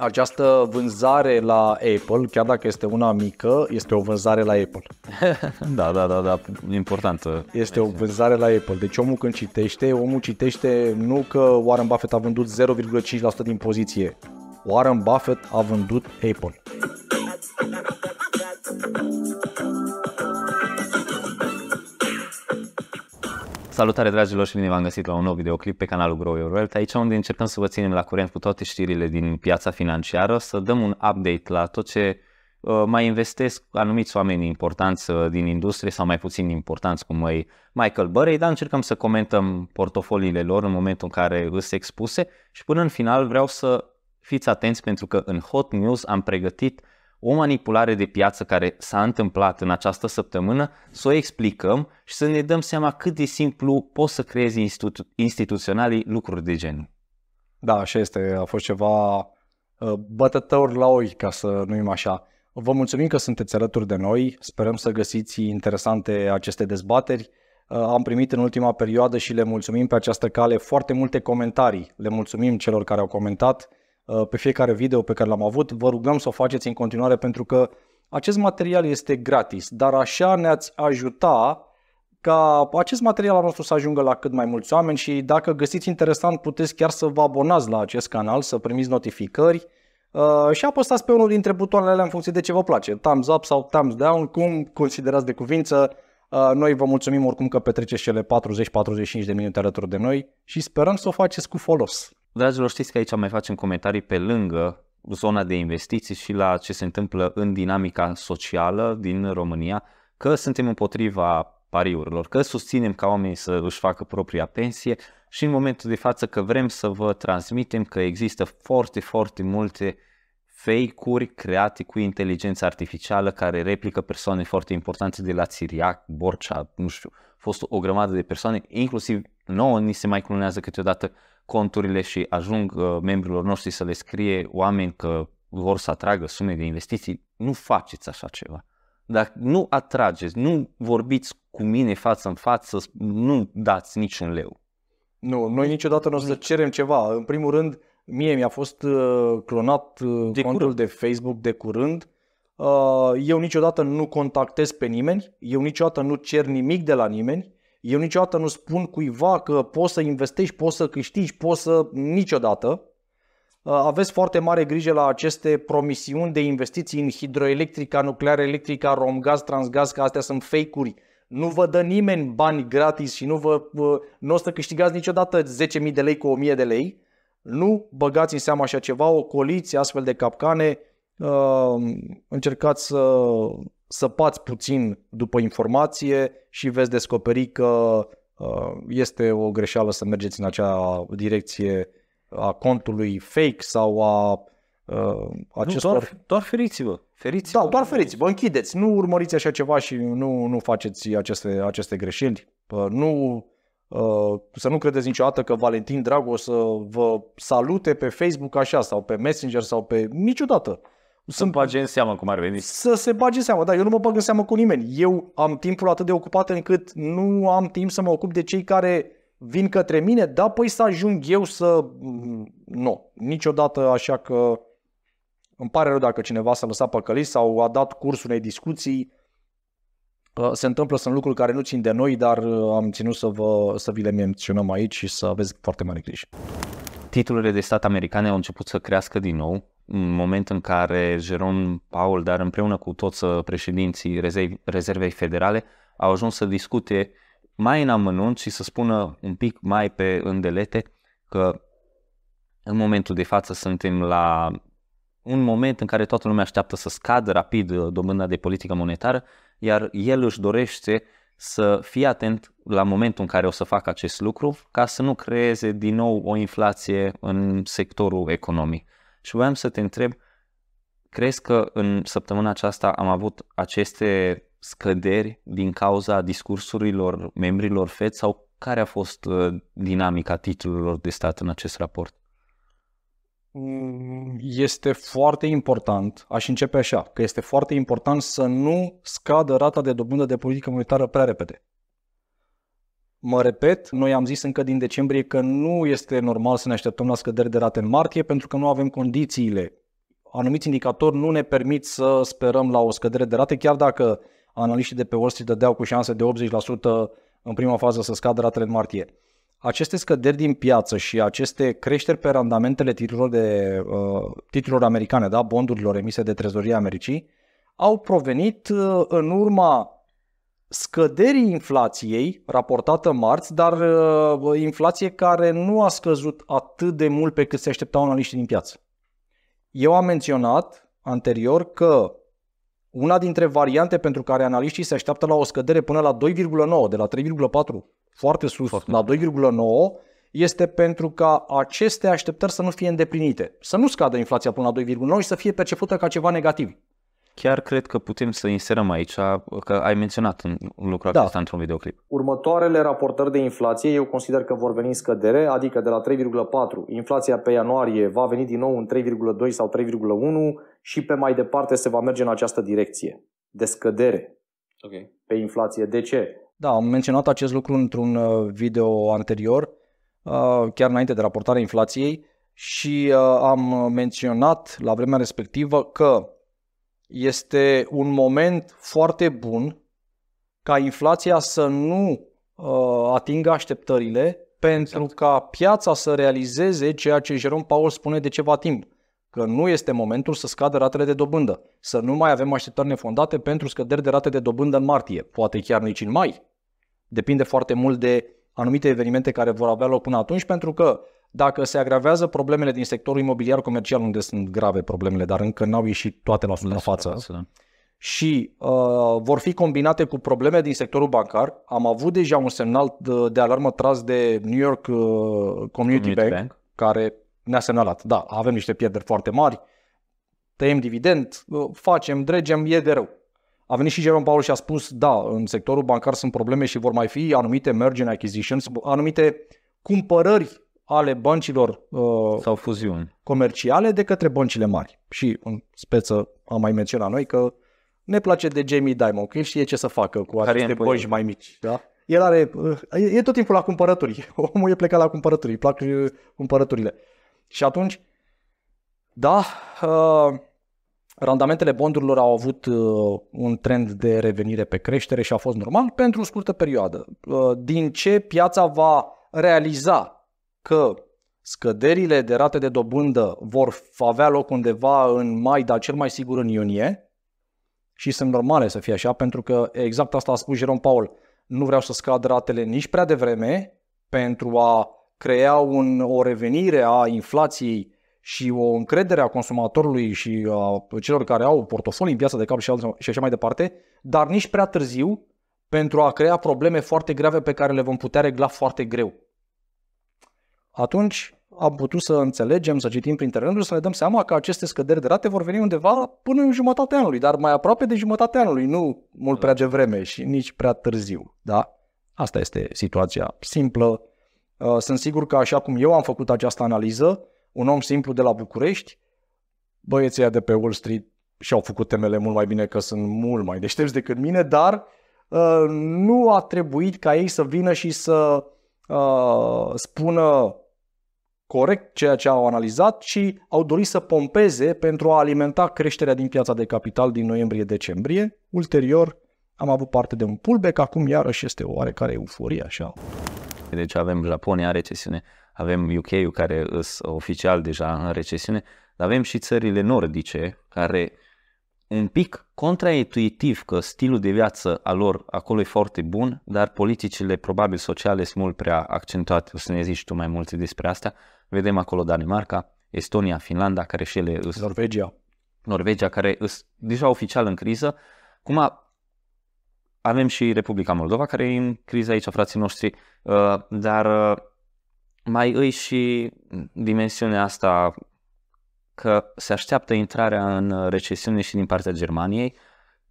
Această vânzare la Apple, chiar dacă este una mică, este o vânzare la Apple. da, da, da, da, importantă. Este o vânzare la Apple. Deci omul când citește, omul citește nu că Warren Buffett a vândut 0,5% din poziție. Warren Buffett a vândut Apple. Salutare dragilor și bine v-am găsit la un nou videoclip pe canalul Grow Your Wealth, aici unde încercăm să vă ținem la curent cu toate știrile din piața financiară, să dăm un update la tot ce uh, mai investesc anumiți oameni importanți uh, din industrie sau mai puțin importanți cum e Michael Burry, dar încercăm să comentăm portofoliile lor în momentul în care îs expuse și până în final vreau să fiți atenți pentru că în Hot News am pregătit o manipulare de piață care s-a întâmplat în această săptămână, să o explicăm și să ne dăm seama cât de simplu poți să creezi institu- instituționalii lucruri de genul. Da, așa este. A fost ceva uh, bătătăuri la oi, ca să numim așa. Vă mulțumim că sunteți alături de noi, sperăm să găsiți interesante aceste dezbateri. Uh, am primit în ultima perioadă și le mulțumim pe această cale foarte multe comentarii. Le mulțumim celor care au comentat Uh, pe fiecare video pe care l-am avut. Vă rugăm să o faceți în continuare pentru că acest material este gratis, dar așa ne-ați ajuta ca acest material al nostru să ajungă la cât mai mulți oameni și dacă găsiți interesant puteți chiar să vă abonați la acest canal, să primiți notificări uh, și apăsați pe unul dintre butoanele alea în funcție de ce vă place, thumbs up sau thumbs down, cum considerați de cuvință. Uh, noi vă mulțumim oricum că petreceți cele 40-45 de minute alături de noi și sperăm să o faceți cu folos. Dragilor, știți că aici mai facem comentarii pe lângă zona de investiții și la ce se întâmplă în dinamica socială din România, că suntem împotriva pariurilor, că susținem ca oamenii să își facă propria pensie și în momentul de față că vrem să vă transmitem că există foarte, foarte multe fake-uri create cu inteligență artificială care replică persoane foarte importante de la Siriac, Borcea, nu știu, fost o grămadă de persoane, inclusiv nouă ni se mai clonează câteodată conturile și ajung uh, membrilor noștri să le scrie oameni că vor să atragă sume de investiții, nu faceți așa ceva. Dacă nu atrageți, nu vorbiți cu mine față în față, nu dați niciun leu. Nu, noi niciodată nu o să cerem ceva. În primul rând, mie mi-a fost uh, clonat uh, de contul curând. de Facebook de curând. Uh, eu niciodată nu contactez pe nimeni, eu niciodată nu cer nimic de la nimeni. Eu niciodată nu spun cuiva că poți să investești, poți să câștigi, poți să... niciodată. Uh, aveți foarte mare grijă la aceste promisiuni de investiții în hidroelectrica, nuclear electrica, romgaz, transgaz, că astea sunt fake-uri. Nu vă dă nimeni bani gratis și nu, vă, nu o să câștigați niciodată 10.000 de lei cu 1.000 de lei. Nu băgați în seama așa ceva, ocoliți astfel de capcane, uh, încercați să săpați puțin după informație și veți descoperi că uh, este o greșeală să mergeți în acea direcție a contului fake sau a uh, acestor... Nu, doar, doar feriți-vă. Feriți-vă. Da, doar feriți-vă, închideți. Nu urmăriți așa ceva și nu, nu faceți aceste, aceste greșeli. Uh, nu, uh, să nu credeți niciodată că Valentin Drago o să vă salute pe Facebook așa sau pe Messenger sau pe... Niciodată. Să-mi bage în seamă cum ar veni. Să se bage în seamă, da, eu nu mă bag în seamă cu nimeni. Eu am timpul atât de ocupat încât nu am timp să mă ocup de cei care vin către mine, da, păi să ajung eu să... Mm, nu, niciodată, așa că îmi pare rău dacă cineva s-a lăsat păcălit sau a dat curs unei discuții. Ă, se întâmplă, sunt lucruri care nu țin de noi, dar ă, am ținut să, vă, să vi le menționăm aici și să aveți foarte mare grijă. Titlurile de stat americane au început să crească din nou un moment în care Jerome Powell, dar împreună cu toți președinții Rezervei Federale, au ajuns să discute mai în amănunt și să spună un pic mai pe îndelete că în momentul de față suntem la un moment în care toată lumea așteaptă să scadă rapid uh, dobânda de politică monetară, iar el își dorește să fie atent la momentul în care o să facă acest lucru ca să nu creeze din nou o inflație în sectorul economic și voiam să te întreb, crezi că în săptămâna aceasta am avut aceste scăderi din cauza discursurilor membrilor FED sau care a fost uh, dinamica titlurilor de stat în acest raport? Mm, este foarte important, aș începe așa, că este foarte important să nu scadă rata de dobândă de politică monetară prea repede. Mă repet, noi am zis încă din decembrie că nu este normal să ne așteptăm la scăderi de rate în martie pentru că nu avem condițiile. Anumiți indicatori nu ne permit să sperăm la o scădere de rate, chiar dacă analiștii de pe Wall Street dădeau cu șanse de 80% în prima fază să scadă ratele în martie. Aceste scăderi din piață și aceste creșteri pe randamentele titlurilor, de, uh, titlurilor americane, da, bondurilor emise de Trezoria Americii, au provenit uh, în urma scăderii inflației raportată marți, dar uh, inflație care nu a scăzut atât de mult pe cât se așteptau analiștii din piață. Eu am menționat anterior că una dintre variante pentru care analiștii se așteaptă la o scădere până la 2,9, de la 3,4 foarte sus, foarte la 2,9, este pentru ca aceste așteptări să nu fie îndeplinite, să nu scadă inflația până la 2,9 și să fie percepută ca ceva negativ chiar cred că putem să inserăm aici, că ai menționat în lucrul da. acesta într-un videoclip. Următoarele raportări de inflație eu consider că vor veni în scădere, adică de la 3,4 inflația pe ianuarie va veni din nou în 3,2 sau 3,1 și pe mai departe se va merge în această direcție de scădere okay. pe inflație. De ce? Da, am menționat acest lucru într-un uh, video anterior, uh, chiar înainte de raportarea inflației și uh, am menționat la vremea respectivă că este un moment foarte bun ca inflația să nu uh, atingă așteptările pentru exact. ca piața să realizeze ceea ce Jerome Powell spune de ceva timp, că nu este momentul să scadă ratele de dobândă, să nu mai avem așteptări nefondate pentru scăderi de rate de dobândă în martie, poate chiar nici în mai. Depinde foarte mult de anumite evenimente care vor avea loc până atunci, pentru că dacă se agravează problemele din sectorul imobiliar comercial, unde sunt grave problemele, dar încă n-au ieșit toate la, la față, da. și uh, vor fi combinate cu probleme din sectorul bancar. Am avut deja un semnal de, de alarmă tras de New York uh, Community, Community Bank, Bank, care ne-a semnalat, da, avem niște pierderi foarte mari, tăiem dividend, uh, facem, dregem, e de rău. A venit și Jerome Powell și a spus, da, în sectorul bancar sunt probleme și vor mai fi anumite merge and acquisitions, anumite cumpărări ale băncilor uh, sau fuziuni comerciale de către băncile mari. Și în speță am mai menționat noi că ne place de Jamie Dimon, că el știe ce să facă cu Care aceste bănci mai mici. Da? El are, uh, e tot timpul la cumpărături. Omul e plecat la cumpărături, îi plac uh, cumpărăturile. Și atunci, da, uh, Randamentele bondurilor au avut uh, un trend de revenire pe creștere și a fost normal pentru o scurtă perioadă. Uh, din ce piața va realiza că scăderile de rate de dobândă vor avea loc undeva în mai, dar cel mai sigur în iunie, și sunt normale să fie așa, pentru că exact asta a spus Jerome Paul, nu vreau să scad ratele nici prea devreme pentru a crea un, o revenire a inflației și o încredere a consumatorului și a celor care au portofolii în piața de cap și, alt, și așa mai departe, dar nici prea târziu pentru a crea probleme foarte grave pe care le vom putea regla foarte greu. Atunci am putut să înțelegem, să citim printre rânduri, să ne dăm seama că aceste scăderi de rate vor veni undeva până în jumătatea anului, dar mai aproape de jumătatea anului, nu mult prea devreme și nici prea târziu. Da? Asta este situația simplă. Ă, sunt sigur că așa cum eu am făcut această analiză, un om simplu de la București, băieții de pe Wall Street și-au făcut temele mult mai bine că sunt mult mai deștepți decât mine, dar uh, nu a trebuit ca ei să vină și să uh, spună corect ceea ce au analizat și au dorit să pompeze pentru a alimenta creșterea din piața de capital din noiembrie-decembrie. Ulterior am avut parte de un pullback, acum iarăși este o oarecare euforie așa. Deci avem Japonia, recesiune, avem UK-ul care îs oficial deja în recesiune, dar avem și țările nordice care un pic contraintuitiv că stilul de viață al lor acolo e foarte bun, dar politicile probabil sociale sunt mult prea accentuate. O să ne zici tu mai multe despre asta. Vedem acolo Danemarca, Estonia, Finlanda, care și ele... Îs... Norvegia. Norvegia, care îs deja oficial în criză. Cum a... avem și Republica Moldova, care e în criză aici, frații noștri, uh, dar uh, mai îi și dimensiunea asta că se așteaptă intrarea în recesiune și din partea Germaniei,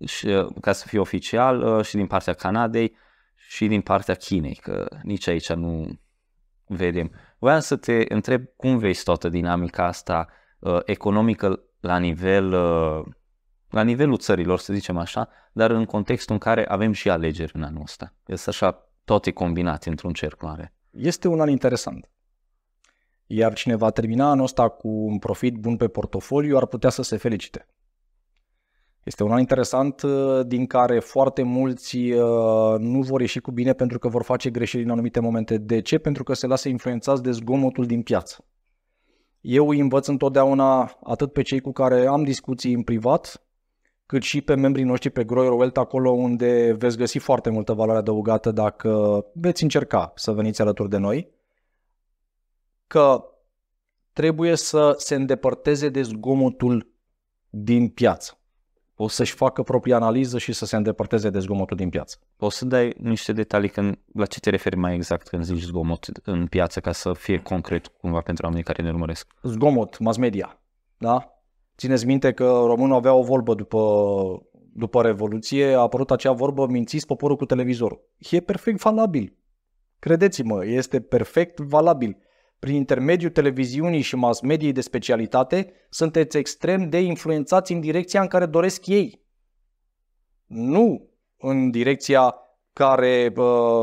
și, uh, ca să fie oficial, uh, și din partea Canadei și din partea Chinei, că nici aici nu vedem. vreau să te întreb cum vezi toată dinamica asta uh, economică la nivel la nivelul țărilor, să zicem așa, dar în contextul în care avem și alegeri în anul ăsta. Este așa toate combinate într-un cerc mare este un an interesant. Iar cine va termina anul ăsta cu un profit bun pe portofoliu ar putea să se felicite. Este un an interesant uh, din care foarte mulți uh, nu vor ieși cu bine pentru că vor face greșeli în anumite momente. De ce? Pentru că se lasă influențați de zgomotul din piață. Eu îi învăț întotdeauna atât pe cei cu care am discuții în privat, cât și pe membrii noștri pe Grower Wealth, acolo unde veți găsi foarte multă valoare adăugată dacă veți încerca să veniți alături de noi, că trebuie să se îndepărteze de zgomotul din piață. O să-și facă propria analiză și să se îndepărteze de zgomotul din piață. O să dai niște detalii când, la ce te referi mai exact când zici zgomot în piață, ca să fie concret cumva pentru oamenii care ne urmăresc. Zgomot, mass media, da? Țineți minte că românul avea o vorbă după, după Revoluție, a apărut acea vorbă, mințiți poporul cu televizor. E perfect valabil. Credeți-mă, este perfect valabil. Prin intermediul televiziunii și mass mediei de specialitate, sunteți extrem de influențați în direcția în care doresc ei. Nu în direcția care,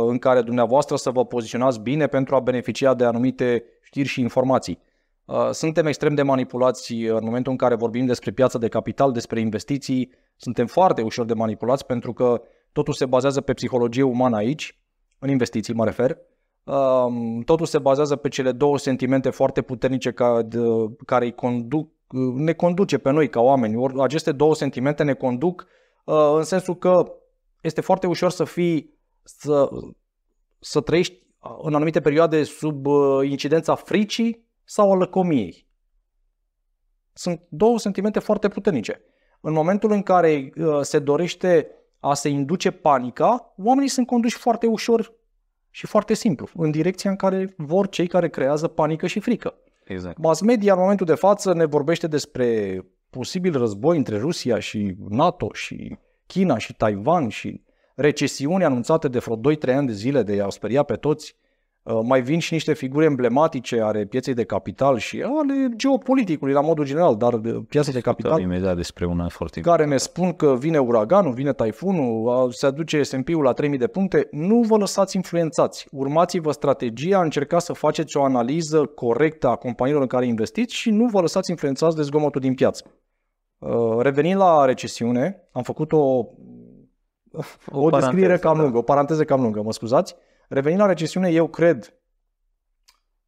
în care dumneavoastră să vă poziționați bine pentru a beneficia de anumite știri și informații. Uh, suntem extrem de manipulați uh, în momentul în care vorbim despre piața de capital, despre investiții, suntem foarte ușor de manipulați pentru că totul se bazează pe psihologie umană aici, în investiții mă refer. Um, totul se bazează pe cele două sentimente foarte puternice care îi conduc, uh, ne conduce pe noi ca oameni. aceste două sentimente ne conduc în sensul că este foarte ușor să fii, să, să trăiești în anumite perioade sub incidența fricii sau a lăcomiei. Sunt două sentimente foarte puternice. În momentul în care uh, se dorește a se induce panica, oamenii sunt conduși foarte ușor și foarte simplu, în direcția în care vor cei care creează panică și frică. Exact. Mass media în momentul de față ne vorbește despre posibil război între Rusia și NATO și China și Taiwan și recesiuni anunțate de vreo 2-3 ani de zile de a speria pe toți Uh, mai vin și niște figuri emblematice ale pieței de capital și ale geopoliticului la modul general, dar uh, piața de capital... imediat despre una foarte Care ne spun că vine uraganul, vine taifunul, se aduce S&P-ul la 3000 de puncte. Nu vă lăsați influențați. Urmați-vă strategia, încercați să faceți o analiză corectă a companiilor în care investiți și nu vă lăsați influențați de zgomotul din piață. Uh, revenind la recesiune, am făcut o, o, o descriere cam da. lungă, o paranteză cam lungă, mă scuzați. Revenind la recesiune, eu cred,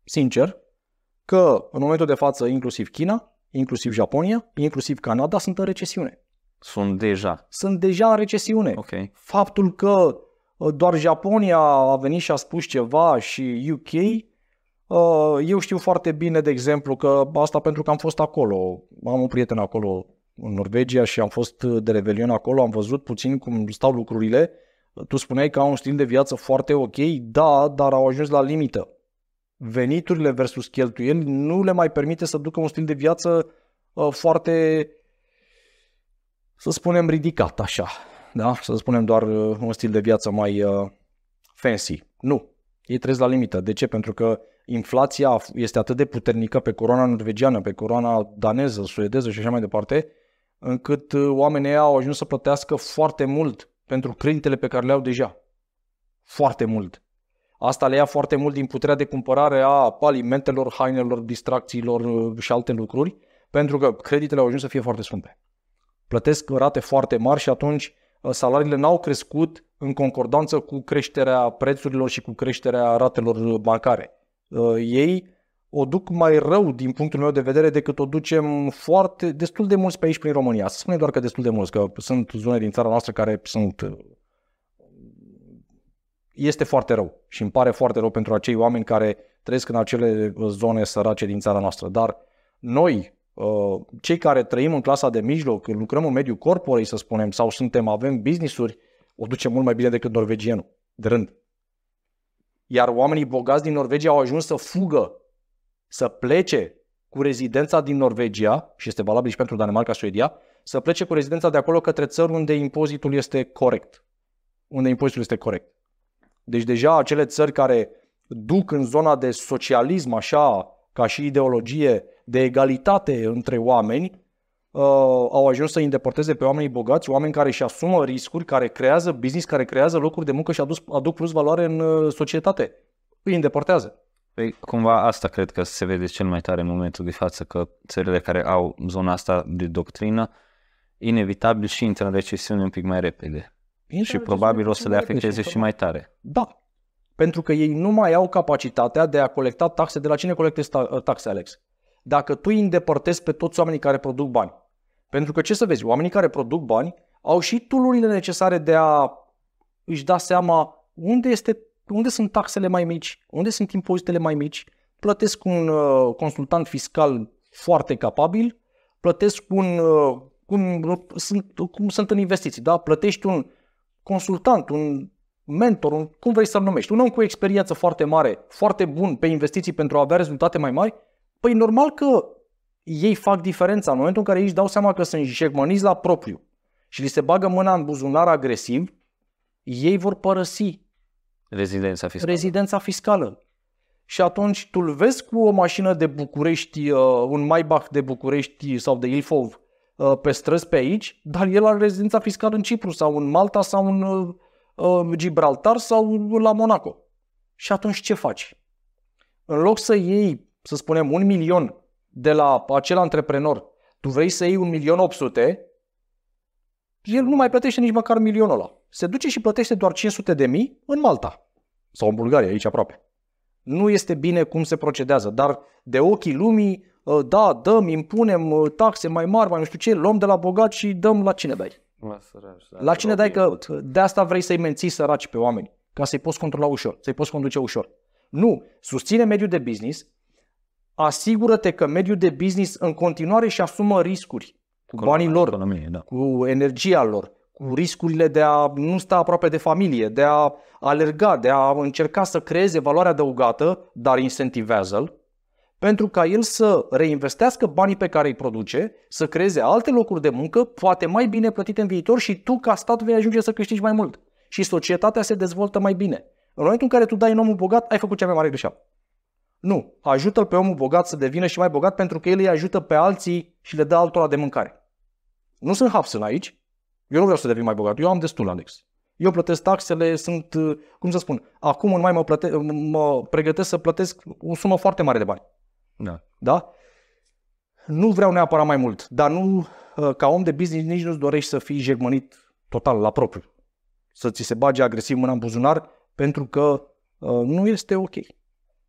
sincer, că în momentul de față inclusiv China, inclusiv Japonia, inclusiv Canada sunt în recesiune. Sunt deja. Sunt deja în recesiune. Okay. Faptul că uh, doar Japonia a venit și a spus ceva și UK, uh, eu știu foarte bine, de exemplu, că asta pentru că am fost acolo. Am un prieten acolo în Norvegia și am fost uh, de revelion acolo, am văzut puțin cum stau lucrurile tu spuneai că au un stil de viață foarte ok, da, dar au ajuns la limită. Veniturile versus cheltuieli nu le mai permite să ducă un stil de viață uh, foarte, să spunem, ridicat, așa. Da? Să spunem doar uh, un stil de viață mai uh, fancy. Nu. Ei trăiesc la limită. De ce? Pentru că inflația este atât de puternică pe corona norvegiană, pe corona daneză, suedeză și așa mai departe, încât oamenii au ajuns să plătească foarte mult pentru creditele pe care le au deja. Foarte mult. Asta le ia foarte mult din puterea de cumpărare a alimentelor, hainelor, distracțiilor uh, și alte lucruri, pentru că creditele au ajuns să fie foarte scumpe. Plătesc rate foarte mari și atunci uh, salariile n-au crescut în concordanță cu creșterea prețurilor și cu creșterea ratelor uh, bancare. Ei o duc mai rău din punctul meu de vedere decât o ducem foarte, destul de mulți pe aici prin România. Să spunem doar că destul de mulți, că sunt zone din țara noastră care sunt este foarte rău și îmi pare foarte rău pentru acei oameni care trăiesc în acele zone sărace din țara noastră. Dar noi, uh, cei care trăim în clasa de mijloc, lucrăm în mediul corporei, să spunem, sau suntem, avem business-uri, o ducem mult mai bine decât norvegienul, de rând. Iar oamenii bogați din Norvegia au ajuns să fugă să plece cu rezidența din Norvegia, și este valabil și pentru Danemarca, Suedia, să plece cu rezidența de acolo către țări unde impozitul este corect. Unde impozitul este corect. Deci deja acele țări care duc în zona de socialism, așa, ca și ideologie de egalitate între oameni, uh, au ajuns să îi îndepărteze pe oamenii bogați, oameni care își asumă riscuri, care creează business, care creează locuri de muncă și aduc, aduc plus valoare în uh, societate. Îi îndepărtează. Păi, cumva asta cred că se vede cel mai tare în momentul de față, că țările care au zona asta de doctrină, inevitabil și intră în recesiune un pic mai repede. Intră și probabil o să le afecteze și mai tare. Da, pentru că ei nu mai au capacitatea de a colecta taxe. De la cine colectezi ă, taxe, Alex? Dacă tu îi îndepărtezi pe toți oamenii care produc bani. Pentru că ce să vezi, oamenii care produc bani au și tulurile necesare de a își da seama unde este unde sunt taxele mai mici, unde sunt impozitele mai mici, plătesc un uh, consultant fiscal foarte capabil, plătesc un, uh, cum, sunt, cum sunt în investiții, da? plătești un consultant, un mentor, un, cum vrei să-l numești, un om cu experiență foarte mare, foarte bun pe investiții pentru a avea rezultate mai mari, păi normal că ei fac diferența în momentul în care ei își dau seama că sunt jegmăniți la propriu și li se bagă mâna în buzunar agresiv, ei vor părăsi Rezidența fiscală. Rezidența fiscală. Și atunci tu îl vezi cu o mașină de București, uh, un Maybach de București sau de Ilfov uh, pe străzi pe aici, dar el are rezidența fiscală în Cipru sau în Malta sau în uh, Gibraltar sau la Monaco. Și atunci ce faci? În loc să iei, să spunem, un milion de la acel antreprenor, tu vrei să iei un milion 800, el nu mai plătește nici măcar milionul ăla se duce și plătește doar 500 de mii în Malta sau în Bulgaria, aici aproape. Nu este bine cum se procedează, dar de ochii lumii, ă, da, dăm, impunem ă, taxe mai mari, mai nu știu ce, luăm de la bogat și dăm la cine dai. Da, la, sărași, la, la cine dai că de asta vrei să-i menții săraci pe oameni, ca să-i poți controla ușor, să-i poți conduce ușor. Nu, susține mediul de business, asigură-te că mediul de business în continuare și asumă riscuri cu banii lor, economie, da. cu energia lor, cu riscurile de a nu sta aproape de familie, de a alerga, de a încerca să creeze valoare adăugată, dar incentivează-l, pentru ca el să reinvestească banii pe care îi produce, să creeze alte locuri de muncă, poate mai bine plătite în viitor și tu ca stat vei ajunge să câștigi mai mult. Și societatea se dezvoltă mai bine. În momentul în care tu dai în omul bogat, ai făcut cea mai mare greșeală. Nu, ajută-l pe omul bogat să devină și mai bogat pentru că el îi ajută pe alții și le dă altora de mâncare. Nu sunt hapsân aici, eu nu vreau să devin mai bogat, eu am destul, Alex. Eu plătesc taxele, sunt, uh, cum să spun, acum în mai mă, plăte- mă pregătesc să plătesc o sumă foarte mare de bani. Da. da? Nu vreau neapărat mai mult, dar nu, uh, ca om de business nici nu-ți dorești să fii jegmănit total la propriu. Să ți se bage agresiv mâna în buzunar pentru că uh, nu este ok.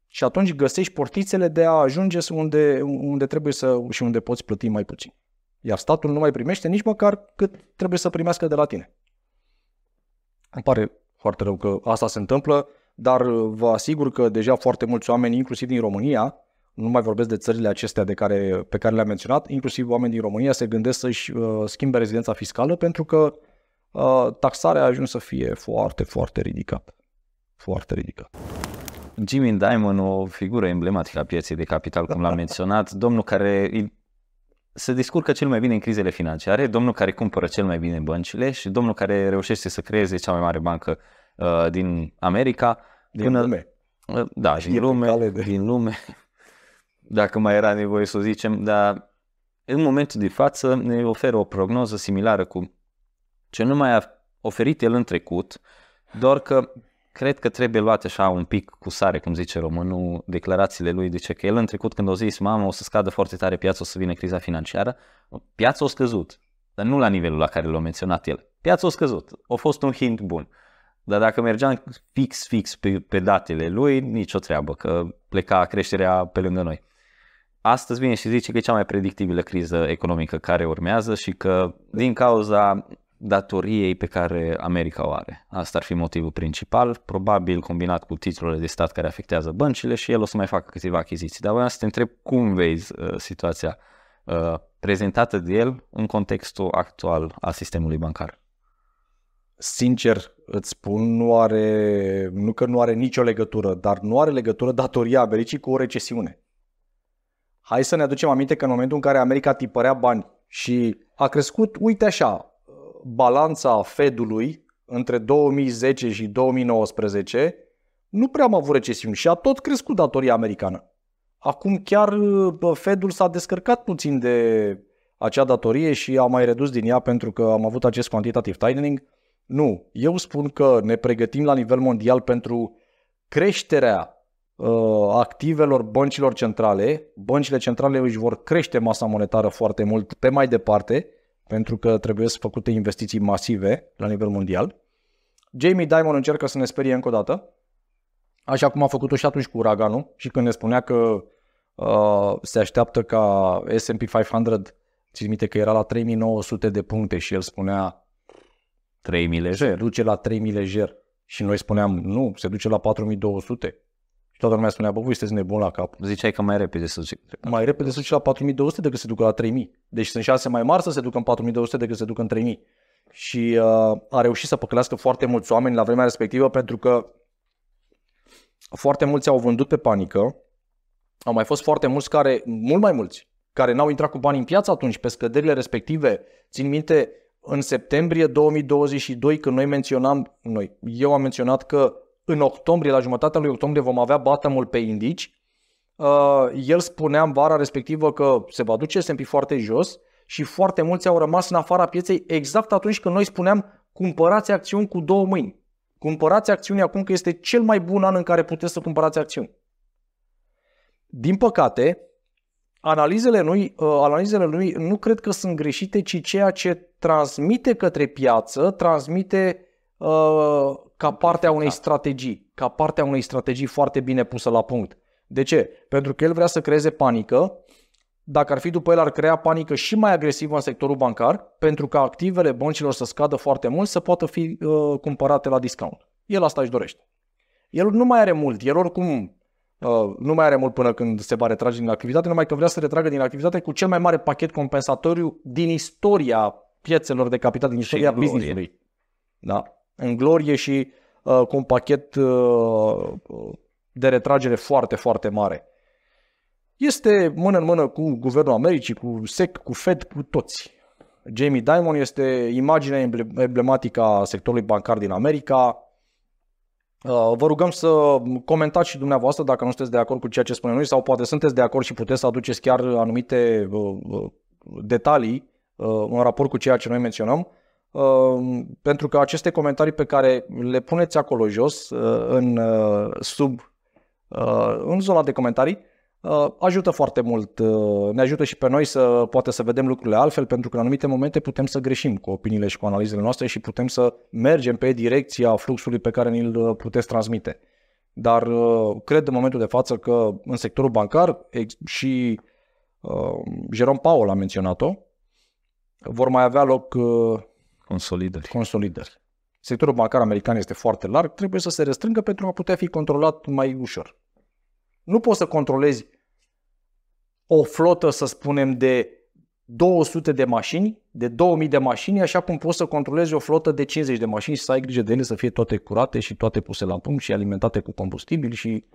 Și atunci găsești portițele de a ajunge unde, unde trebuie să și unde poți plăti mai puțin. Iar statul nu mai primește nici măcar cât trebuie să primească de la tine. Îmi pare foarte rău că asta se întâmplă, dar uh, vă asigur că deja foarte mulți oameni, inclusiv din România, nu mai vorbesc de țările acestea de care, pe care le-am menționat, inclusiv oameni din România se gândesc să-și uh, schimbe rezidența fiscală pentru că uh, taxarea a ajuns să fie foarte, foarte ridicată. Foarte ridicată. Jimmy Diamond, o figură emblematică a pieței de capital, cum l-am menționat, domnul care se descurcă cel mai bine în crizele financiare, domnul care cumpără cel mai bine băncile și domnul care reușește să creeze cea mai mare bancă uh, din America. Din până, lume. Uh, da, din lume, de... din lume, dacă mai era nevoie să o zicem, dar în momentul de față ne oferă o prognoză similară cu ce nu mai a oferit el în trecut, doar că cred că trebuie luat așa un pic cu sare, cum zice românul, declarațiile lui, zice că el în trecut când a zis, mamă, o să scadă foarte tare piața, o să vină criza financiară, piața a scăzut, dar nu la nivelul la care l-a menționat el. Piața a scăzut, a fost un hint bun. Dar dacă mergeam fix, fix pe, pe datele lui, nicio treabă, că pleca creșterea pe lângă noi. Astăzi vine și zice că e cea mai predictibilă criză economică care urmează și că din cauza datoriei pe care America o are. Asta ar fi motivul principal, probabil combinat cu titlurile de stat care afectează băncile și el o să mai facă câteva achiziții. Dar vreau să te întreb cum vezi uh, situația uh, prezentată de el în contextul actual al sistemului bancar. Sincer, îți spun, nu are, nu că nu are nicio legătură, dar nu are legătură datoria Americii cu o recesiune. Hai să ne aducem aminte că în momentul în care America tipărea bani și a crescut, uite așa, balanța Fedului între 2010 și 2019, nu prea am avut recesiuni și a tot crescut datoria americană. Acum chiar Fedul s-a descărcat puțin de acea datorie și a mai redus din ea pentru că am avut acest quantitative tightening. Nu, eu spun că ne pregătim la nivel mondial pentru creșterea uh, activelor băncilor centrale. Băncile centrale își vor crește masa monetară foarte mult pe mai departe pentru că trebuie să făcute investiții masive la nivel mondial. Jamie Dimon încearcă să ne sperie încă o dată, așa cum a făcut-o și atunci cu uraganul și când ne spunea că uh, se așteaptă ca S&P 500, ți minte că era la 3900 de puncte și el spunea 3000 lejer. Se duce la 3000 lejer. Și noi spuneam, nu, se duce la 4200. Și toată lumea spunea, bă, voi sunteți nebun la cap. Ziceai că mai repede se duce. Mai repede se duce la 4200 decât se ducă la 3000. Deci sunt șase mai mari să se ducă în 4200 decât să se ducă în 3000. Și uh, a reușit să păcălească foarte mulți oameni la vremea respectivă pentru că foarte mulți au vândut pe panică. Au mai fost foarte mulți care, mult mai mulți, care n-au intrat cu bani în piață atunci pe scăderile respective. Țin minte, în septembrie 2022, când noi menționam, noi, eu am menționat că în octombrie, la jumătatea lui octombrie vom avea bottom pe indici. Uh, el spunea în vara respectivă că se va duce S&P foarte jos și foarte mulți au rămas în afara pieței exact atunci când noi spuneam cumpărați acțiuni cu două mâini. Cumpărați acțiuni acum că este cel mai bun an în care puteți să cumpărați acțiuni. Din păcate, analizele lui, uh, analizele lui nu cred că sunt greșite, ci ceea ce transmite către piață, transmite uh, ca partea unei da. strategii, ca partea unei strategii foarte bine pusă la punct. De ce? Pentru că el vrea să creeze panică, dacă ar fi după el, ar crea panică și mai agresivă în sectorul bancar, pentru ca activele băncilor să scadă foarte mult, să poată fi uh, cumpărate la discount. El asta își dorește. El nu mai are mult, el oricum uh, nu mai are mult până când se va retrage din activitate, numai că vrea să retragă din activitate cu cel mai mare pachet compensatoriu din istoria piețelor de capital, din istoria business-ului. Da în glorie și uh, cu un pachet uh, de retragere foarte, foarte mare. Este mână în mână cu guvernul Americii, cu SEC, cu Fed, cu toți. Jamie Dimon este imaginea emblematică a sectorului bancar din America. Uh, vă rugăm să comentați și dumneavoastră dacă nu sunteți de acord cu ceea ce spunem noi sau poate sunteți de acord și puteți să aduceți chiar anumite uh, uh, detalii în raport cu ceea ce noi menționăm. Ehm, pentru că aceste comentarii pe care le puneți acolo jos, eh, în eh, sub, eh, în zona de comentarii, ajută foarte mult, ne ajută și pe noi să poate să vedem lucrurile altfel, pentru că în anumite momente putem să greșim cu opiniile și cu analizele noastre și putem să mergem pe direcția fluxului pe care ni-l puteți transmite. Dar cred în momentul de față că în sectorul bancar și uh, Jerome Paul a menționat-o, vor mai avea loc uh, Consolidări. Consolidări. Sectorul bancar american este foarte larg, trebuie să se restrângă pentru a putea fi controlat mai ușor. Nu poți să controlezi o flotă, să spunem, de 200 de mașini, de 2000 de mașini, așa cum poți să controlezi o flotă de 50 de mașini și să ai grijă de ele să fie toate curate și toate puse la punct și alimentate cu combustibil și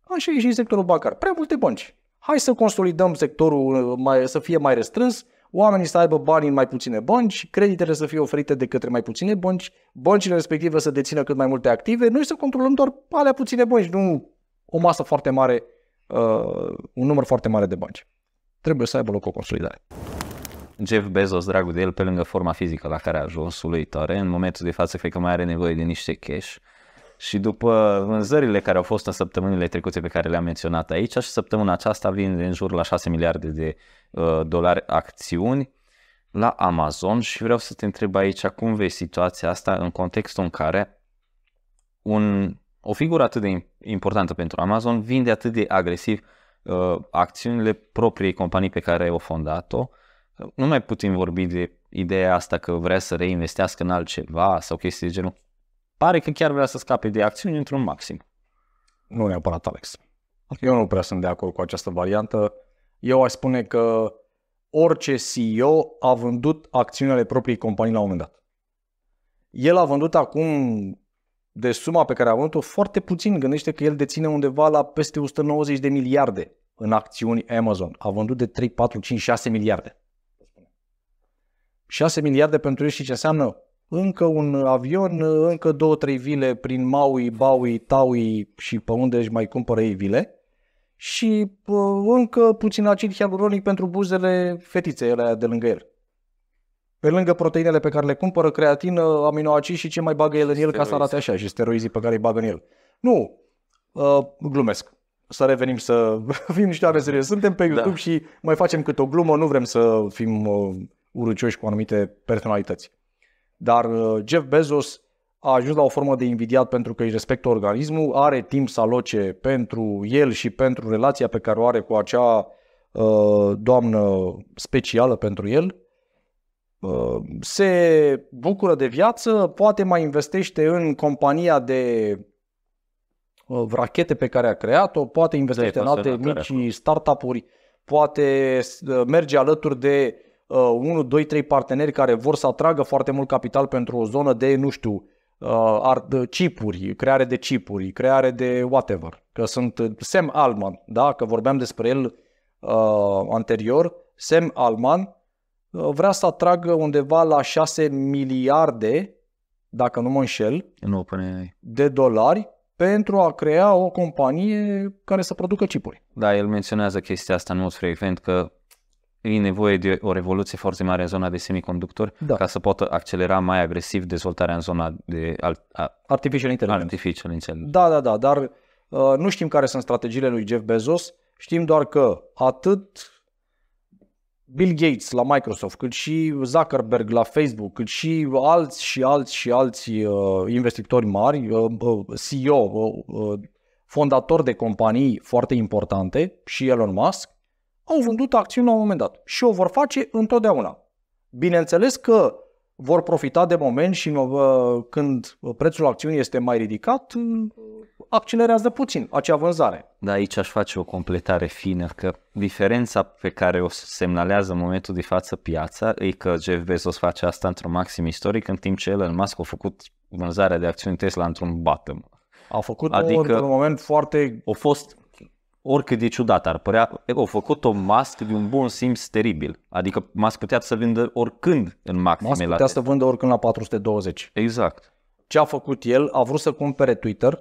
așa e și sectorul bancar. Prea multe bănci. Hai să consolidăm sectorul uh, mai, să fie mai restrâns, oamenii să aibă bani în mai puține bănci, creditele să fie oferite de către mai puține bănci, băncile respective să dețină cât mai multe active, noi să controlăm doar alea puține bănci, nu o masă foarte mare, uh, un număr foarte mare de bănci. Trebuie să aibă loc o consolidare. Jeff Bezos, dragul de el, pe lângă forma fizică la care a ajuns uluitoare, în momentul de față cred că mai are nevoie de niște cash și după vânzările care au fost în săptămânile trecute pe care le-am menționat aici și săptămâna aceasta vin în jur la 6 miliarde de Uh, dolari acțiuni la Amazon și vreau să te întreb aici cum vezi situația asta în contextul în care un, o figură atât de importantă pentru Amazon vinde atât de agresiv uh, acțiunile propriei companii pe care o fondat-o. Nu mai putem vorbi de ideea asta că vrea să reinvestească în altceva sau chestii de genul. Pare că chiar vrea să scape de acțiuni într-un maxim. Nu neapărat, Alex. Eu nu prea sunt de acord cu această variantă eu aș spune că orice CEO a vândut acțiunile propriei companii la un moment dat. El a vândut acum de suma pe care a vândut-o foarte puțin. Gândește că el deține undeva la peste 190 de miliarde în acțiuni Amazon. A vândut de 3, 4, 5, 6 miliarde. 6 miliarde pentru el și ce înseamnă? Încă un avion, încă două, trei vile prin Maui, Baui, Taui și pe unde își mai cumpără ei vile și uh, încă puțin acid hialuronic pentru buzele fetiței alea de lângă el. Pe lângă proteinele pe care le cumpără, creatină, aminoacizi și ce mai bagă el în el ca să arate așa și steroizii pe care îi bagă în el. Nu, uh, glumesc. Să revenim să fim niște oameni serioși. Suntem pe da. YouTube da. și mai facem câte o glumă, nu vrem să fim uh, urucioși cu anumite personalități. Dar uh, Jeff Bezos a ajuns la o formă de invidiat pentru că îi respectă organismul, are timp să aloce pentru el și pentru relația pe care o are cu acea uh, doamnă specială pentru el, uh, se bucură de viață, poate mai investește în compania de uh, rachete pe care a creat-o, poate investește de în alte mici startup-uri, poate uh, merge alături de uh, 1, 2, 3 parteneri care vor să atragă foarte mult capital pentru o zonă de, nu știu, uh, chipuri, creare de chipuri, creare de whatever. Că sunt uh, Sam Alman, da? că vorbeam despre el uh, anterior, Sam Alman uh, vrea să atragă undeva la 6 miliarde, dacă nu mă înșel, în de dolari pentru a crea o companie care să producă chipuri. Da, el menționează chestia asta în mod frecvent că e nevoie de o revoluție foarte mare în zona de semiconductori da. ca să poată accelera mai agresiv dezvoltarea în zona de al, a, artificial intelligence. Artificial Da, da, da, dar uh, nu știm care sunt strategiile lui Jeff Bezos, știm doar că atât Bill Gates la Microsoft, cât și Zuckerberg la Facebook, cât și alți și alți și alți uh, investitori mari, uh, uh, CEO, uh, uh, fondatori de companii foarte importante și Elon Musk, au vândut acțiuni la un moment dat și o vor face întotdeauna. Bineînțeles că vor profita de moment și uh, când prețul acțiunii este mai ridicat, uh, accelerează puțin acea vânzare. Da, aici aș face o completare fină, că diferența pe care o semnalează în momentul de față piața e că Jeff Bezos face asta într-un maxim istoric, în timp ce Elon Musk a făcut vânzarea de acțiuni Tesla într-un bottom. Au făcut adică, un moment foarte... A fost oricât de ciudat ar părea, au făcut-o mască de un bun simț teribil. Adică mask putea să vândă oricând în maxime. Musk putea să vândă oricând la 420. Exact. Ce a făcut el? A vrut să cumpere Twitter.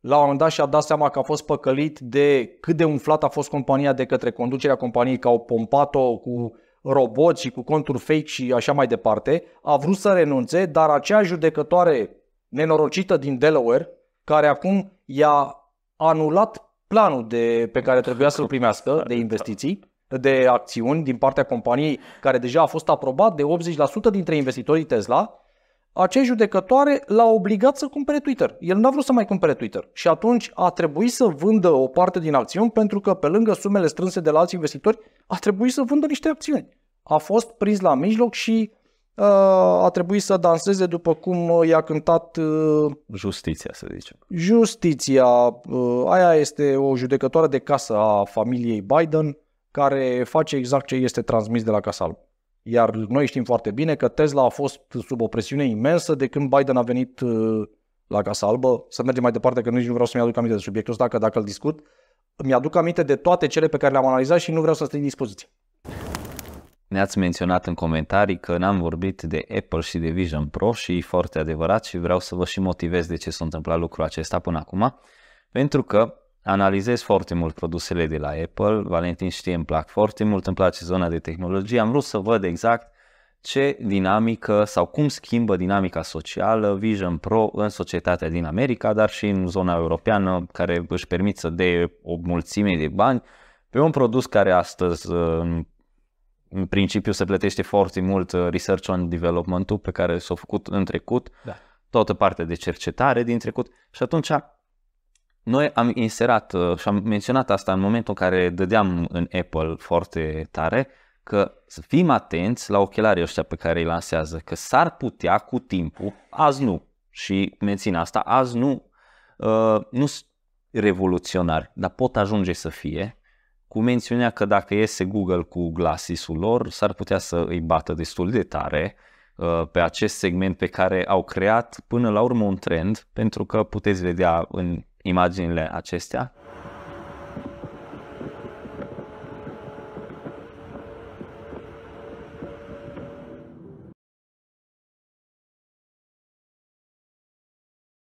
La un moment dat și-a dat seama că a fost păcălit de cât de umflat a fost compania de către conducerea companiei, că au pompat-o cu roboți și cu conturi fake și așa mai departe. A vrut să renunțe, dar acea judecătoare nenorocită din Delaware, care acum i-a anulat planul de, pe care trebuia să-l primească de investiții, de acțiuni din partea companiei care deja a fost aprobat de 80% dintre investitorii Tesla, acei judecătoare l au obligat să cumpere Twitter. El n-a vrut să mai cumpere Twitter și atunci a trebuit să vândă o parte din acțiuni pentru că pe lângă sumele strânse de la alți investitori a trebuit să vândă niște acțiuni. A fost prins la mijloc și a trebuit să danseze după cum i-a cântat... Uh, Justiția, să zicem. Justiția. Uh, aia este o judecătoare de casă a familiei Biden care face exact ce este transmis de la Casa Albă. Iar noi știm foarte bine că Tesla a fost sub o presiune imensă de când Biden a venit uh, la Casa Albă. Să mergem mai departe, că nici nu vreau să-mi aduc aminte de subiectul ăsta, că dacă îl discut, mi-aduc aminte de toate cele pe care le-am analizat și nu vreau să în dispoziție. Ne-ați menționat în comentarii că n-am vorbit de Apple și de Vision Pro și e foarte adevărat și vreau să vă și motivez de ce s-a întâmplat lucrul acesta până acum, pentru că analizez foarte mult produsele de la Apple, Valentin știe, îmi plac foarte mult, îmi place zona de tehnologie, am vrut să văd exact ce dinamică sau cum schimbă dinamica socială Vision Pro în societatea din America, dar și în zona europeană care își permit să dea o mulțime de bani pe un produs care astăzi, în în principiu se plătește foarte mult uh, research on development-ul pe care s-a făcut în trecut, da. toată partea de cercetare din trecut și atunci noi am inserat uh, și am menționat asta în momentul în care dădeam în Apple foarte tare că să fim atenți la ochelarii ăștia pe care îi lansează, că s-ar putea cu timpul, azi nu, și mențin asta, azi nu, uh, nu sunt revoluționari, dar pot ajunge să fie cu mențiunea că dacă iese Google cu glasses lor, s-ar putea să îi bată destul de tare uh, pe acest segment pe care au creat până la urmă un trend, pentru că puteți vedea în imaginile acestea.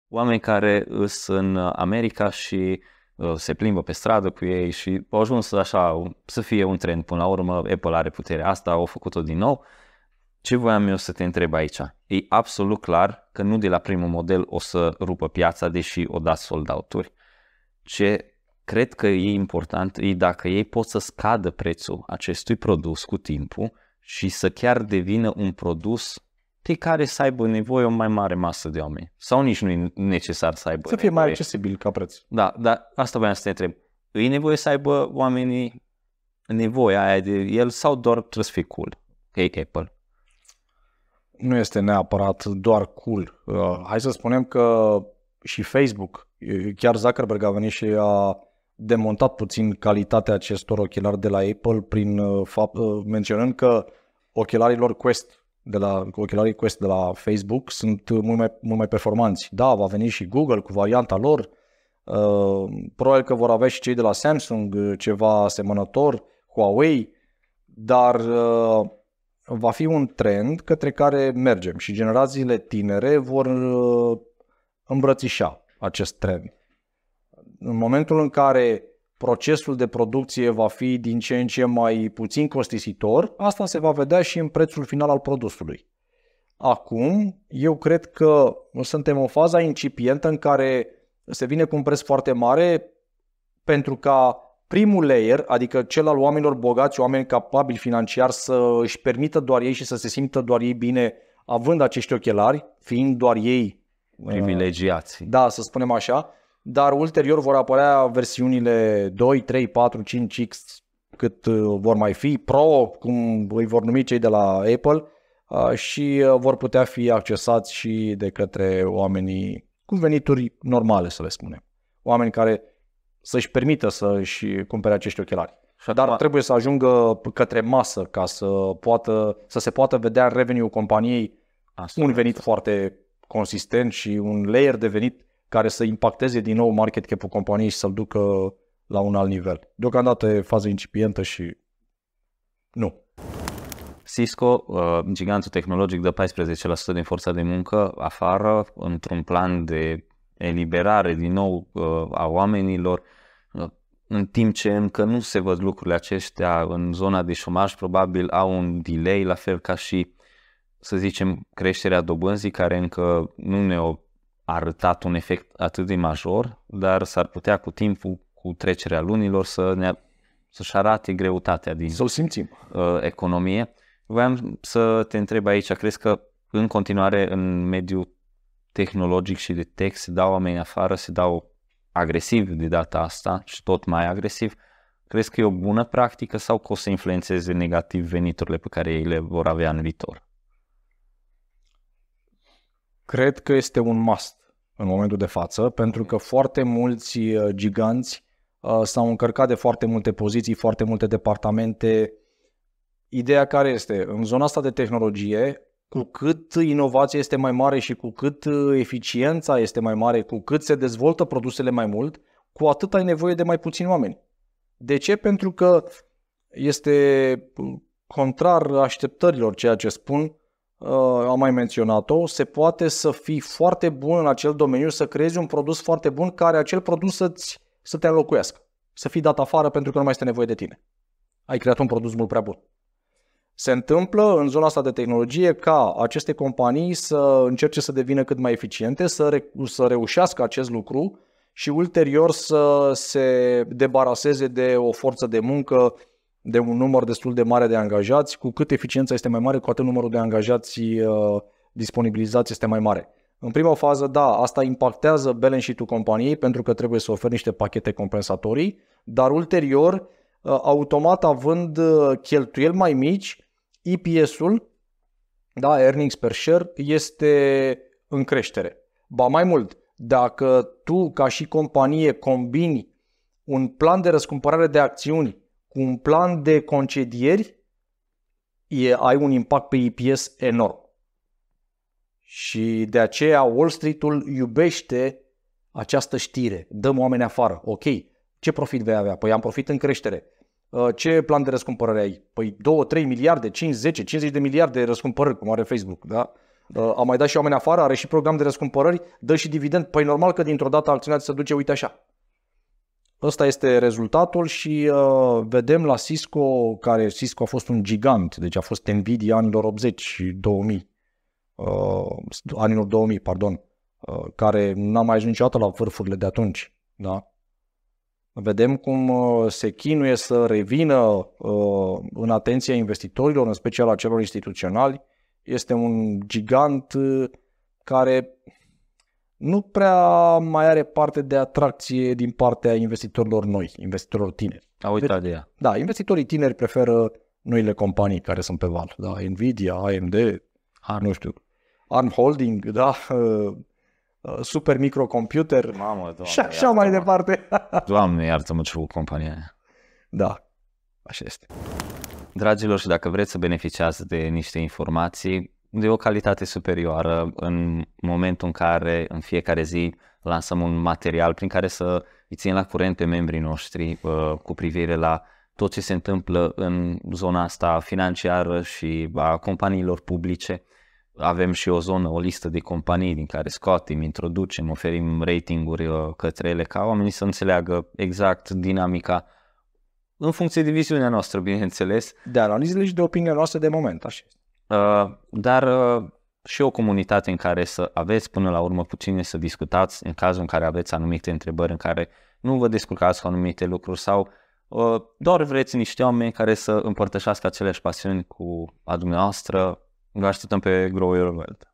Oameni care sunt în America și Uh, se plimbă pe stradă cu ei și au ajuns așa să fie un trend. Până la urmă, Apple are puterea asta, au făcut-o din nou. Ce voiam eu să te întreb aici? E absolut clar că nu de la primul model o să rupă piața, deși o dați sold out Ce cred că e important e dacă ei pot să scadă prețul acestui produs cu timpul și să chiar devină un produs care să aibă nevoie o mai mare masă de oameni. Sau nici nu e necesar să aibă Să fie nevoie. mai accesibil ca preț. Da, dar asta voiam să te întreb. E nevoie să aibă oamenii nevoia aia de el sau doar trebuie să fie cool? e Apple. Nu este neapărat doar cool. Uh, hai să spunem că și Facebook, uh, chiar Zuckerberg a venit și a demontat puțin calitatea acestor ochelari de la Apple prin uh, fapt, uh, menționând că ochelarilor Quest de la ochelarii Quest de la Facebook sunt mult mai, mult mai performanți. Da, va veni și Google cu varianta lor, uh, probabil că vor avea și cei de la Samsung uh, ceva asemănător, Huawei, dar uh, va fi un trend către care mergem și generațiile tinere vor uh, îmbrățișa acest trend. În momentul în care procesul de producție va fi din ce în ce mai puțin costisitor, asta se va vedea și în prețul final al produsului. Acum, eu cred că suntem în faza incipientă în care se vine cu un preț foarte mare pentru ca primul layer, adică cel al oamenilor bogați, oameni capabili financiar, să își permită doar ei și să se simtă doar ei bine având acești ochelari, fiind doar ei uh, privilegiați. Da, să spunem așa dar ulterior vor apărea versiunile 2, 3, 4, 5X cât uh, vor mai fi, Pro, cum îi vor numi cei de la Apple, uh, și uh, vor putea fi accesați și de către oamenii cu venituri normale, să le spunem. Oameni care să-și permită să-și cumpere acești ochelari. Dar trebuie să ajungă către masă ca să, poată, să se poată vedea revenue companiei Asta un venit asta. foarte consistent și un layer de venit care să impacteze din nou market cap-ul companiei și să-l ducă la un alt nivel. Deocamdată e fază incipientă și nu. Cisco, uh, gigantul tehnologic de 14% din forța de muncă afară, într-un plan de eliberare din nou uh, a oamenilor, uh, în timp ce încă nu se văd lucrurile acestea în zona de șomaj, probabil au un delay, la fel ca și, să zicem, creșterea dobânzii, care încă nu ne arătat un efect atât de major, dar s-ar putea cu timpul, cu trecerea lunilor, să ne, să-și arate greutatea din să simțim. Uh, economie. Voiam să te întreb aici, crezi că în continuare în mediul tehnologic și de tech se dau oameni afară, se dau agresiv de data asta și tot mai agresiv, crezi că e o bună practică sau că o să influențeze negativ veniturile pe care ei le vor avea în viitor? Cred că este un must în momentul de față, pentru că mhm. foarte mulți uh, giganți uh, s-au încărcat de foarte multe poziții, foarte multe departamente. Ideea care este, în zona asta de tehnologie, cu mm. cât inovația este mai mare și cu cât uh, eficiența este mai mare, cu cât se dezvoltă produsele mai mult, cu atât ai nevoie de mai puțini oameni. De ce? Pentru că este contrar așteptărilor ceea ce spun, Uh, am mai menționat-o, se poate să fii foarte bun în acel domeniu, să creezi un produs foarte bun care acel produs să-ți, să te înlocuiască, să fii dat afară pentru că nu mai este nevoie de tine. Ai creat un produs mult prea bun. Se întâmplă în zona asta de tehnologie ca aceste companii să încerce să devină cât mai eficiente, să, re- să reușească acest lucru și ulterior să se debaraseze de o forță de muncă de un număr destul de mare de angajați, cu cât eficiența este mai mare, cu atât numărul de angajați uh, disponibilizați este mai mare. În prima fază, da, asta impactează balance sheet-ul companiei pentru că trebuie să oferi niște pachete compensatorii, dar ulterior, uh, automat având uh, cheltuieli mai mici, EPS-ul, da, earnings per share, este în creștere. Ba mai mult, dacă tu ca și companie combini un plan de răscumpărare de acțiuni cu un plan de concedieri, e, ai un impact pe EPS enorm. Și de aceea Wall Street-ul iubește această știre. Dăm oameni afară. Ok, ce profit vei avea? Păi am profit în creștere. Uh, ce plan de răscumpărare ai? Păi 2-3 miliarde, 5, 10, 50 de miliarde de răscumpărări, cum are Facebook, da? Uh, a mai dat și oameni afară, are și program de răscumpărări, dă și dividend. Păi normal că dintr-o dată acțiunea se duce, uite așa. Ăsta este rezultatul și uh, vedem la Cisco, care Cisco a fost un gigant, deci a fost Nvidia anilor 80 și 2000, uh, anilor 2000, pardon, uh, care n-a mai ajuns niciodată la vârfurile de atunci, da? Vedem cum uh, se chinuie să revină uh, în atenția investitorilor, în special a celor instituționali. Este un gigant uh, care nu prea mai are parte de atracție din partea investitorilor noi, investitorilor tineri. A uitat deci, de ea. Da, investitorii tineri preferă noile companii care sunt pe val. Da, Nvidia, AMD, Arm. nu știu, Arm Holding, da, uh, uh Super Microcomputer Mamă, doamne, și așa mai departe. doamne, iartă-mă ce compania aia. Da, așa este. Dragilor, și dacă vreți să beneficiați de niște informații, de o calitate superioară în momentul în care în fiecare zi lansăm un material prin care să îi țin la curent pe membrii noștri uh, cu privire la tot ce se întâmplă în zona asta financiară și a companiilor publice. Avem și o zonă, o listă de companii din care scoatem, introducem, oferim ratinguri uh, către ele ca oamenii să înțeleagă exact dinamica în funcție de viziunea noastră, bineînțeles. De analizele și de opinia noastră de moment, așa este. Uh, dar uh, și o comunitate în care să aveți până la urmă cu cine să discutați în cazul în care aveți anumite întrebări, în care nu vă descurcați cu anumite lucruri sau uh, doar vreți niște oameni care să împărtășească aceleași pasiuni cu a dumneavoastră, vă așteptăm pe Grow Your World.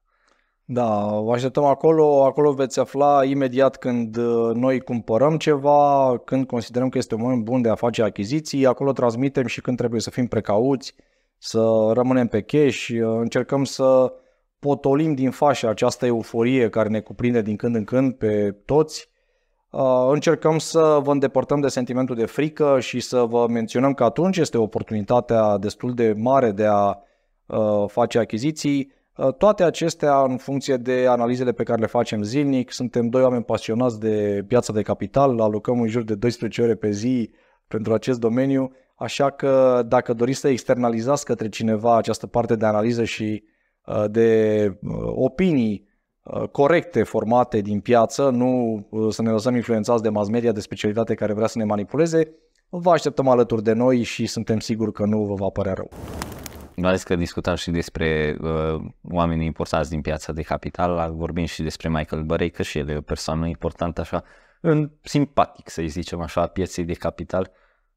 Da, vă așteptăm acolo, acolo veți afla imediat când noi cumpărăm ceva, când considerăm că este un moment bun de a face achiziții, acolo transmitem și când trebuie să fim precauți, să rămânem pe cash, uh, încercăm să potolim din fașa această euforie care ne cuprinde din când în când pe toți. Uh, încercăm să vă îndepărtăm de sentimentul de frică și să vă menționăm că atunci este oportunitatea destul de mare de a uh, face achiziții. Toate acestea în funcție de analizele pe care le facem zilnic. Suntem doi oameni pasionați de piața de capital, alocăm în jur de 12 ore pe zi pentru acest domeniu Așa că dacă doriți să externalizați către cineva această parte de analiză și uh, de uh, opinii uh, corecte formate din piață, nu să ne lăsăm influențați de mass media de specialitate care vrea să ne manipuleze, vă așteptăm alături de noi și suntem siguri că nu vă va părea rău. Mai ales că discutam și despre uh, oamenii importanți din piața de capital, vorbim și despre Michael Burry, că și el e o persoană importantă așa, în, simpatic să-i zicem așa, a pieței de capital.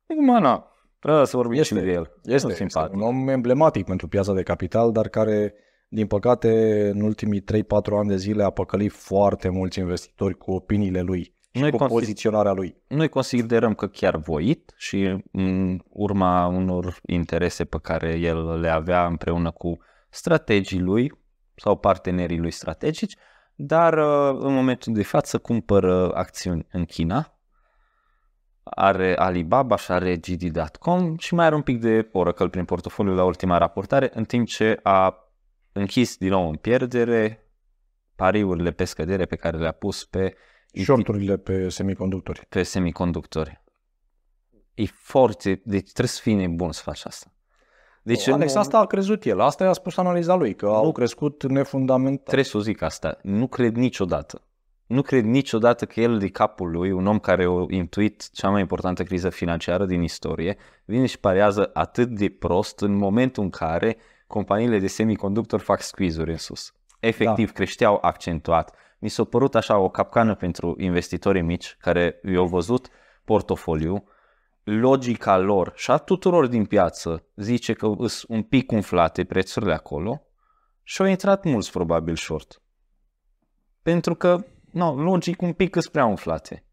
Deci, Acum, na, Trebuie să vorbim este, și de el. Este, este simpatic. Este un om emblematic pentru piața de capital, dar care, din păcate, în ultimii 3-4 ani de zile a păcălit foarte mulți investitori cu opiniile lui și noi cu consider- poziționarea lui. Noi considerăm că chiar voit și în urma unor interese pe care el le avea împreună cu strategii lui sau partenerii lui strategici, dar uh, în momentul de față cumpără acțiuni în China are Alibaba și are GD.com și mai are un pic de Oracle prin portofoliu la ultima raportare, în timp ce a închis din nou în pierdere pariurile pe scădere pe care le-a pus pe... Shorturile pe semiconductori. Pe semiconductori. E foarte... Deci trebuie să fii nebun să faci asta. Deci Alex, nu... asta a crezut el, asta i-a spus analiza lui, că nu. au crescut nefundamental. Trebuie să o zic asta, nu cred niciodată nu cred niciodată că el de capul lui, un om care a intuit cea mai importantă criză financiară din istorie, vine și parează atât de prost în momentul în care companiile de semiconductor fac squeeze-uri în sus. Efectiv, da. creșteau accentuat. Mi s-a părut așa o capcană pentru investitorii mici care i-au văzut portofoliu, logica lor și a tuturor din piață zice că sunt un pic umflate prețurile acolo și au intrat mulți probabil short. Pentru că no, logic un pic îți prea umflate.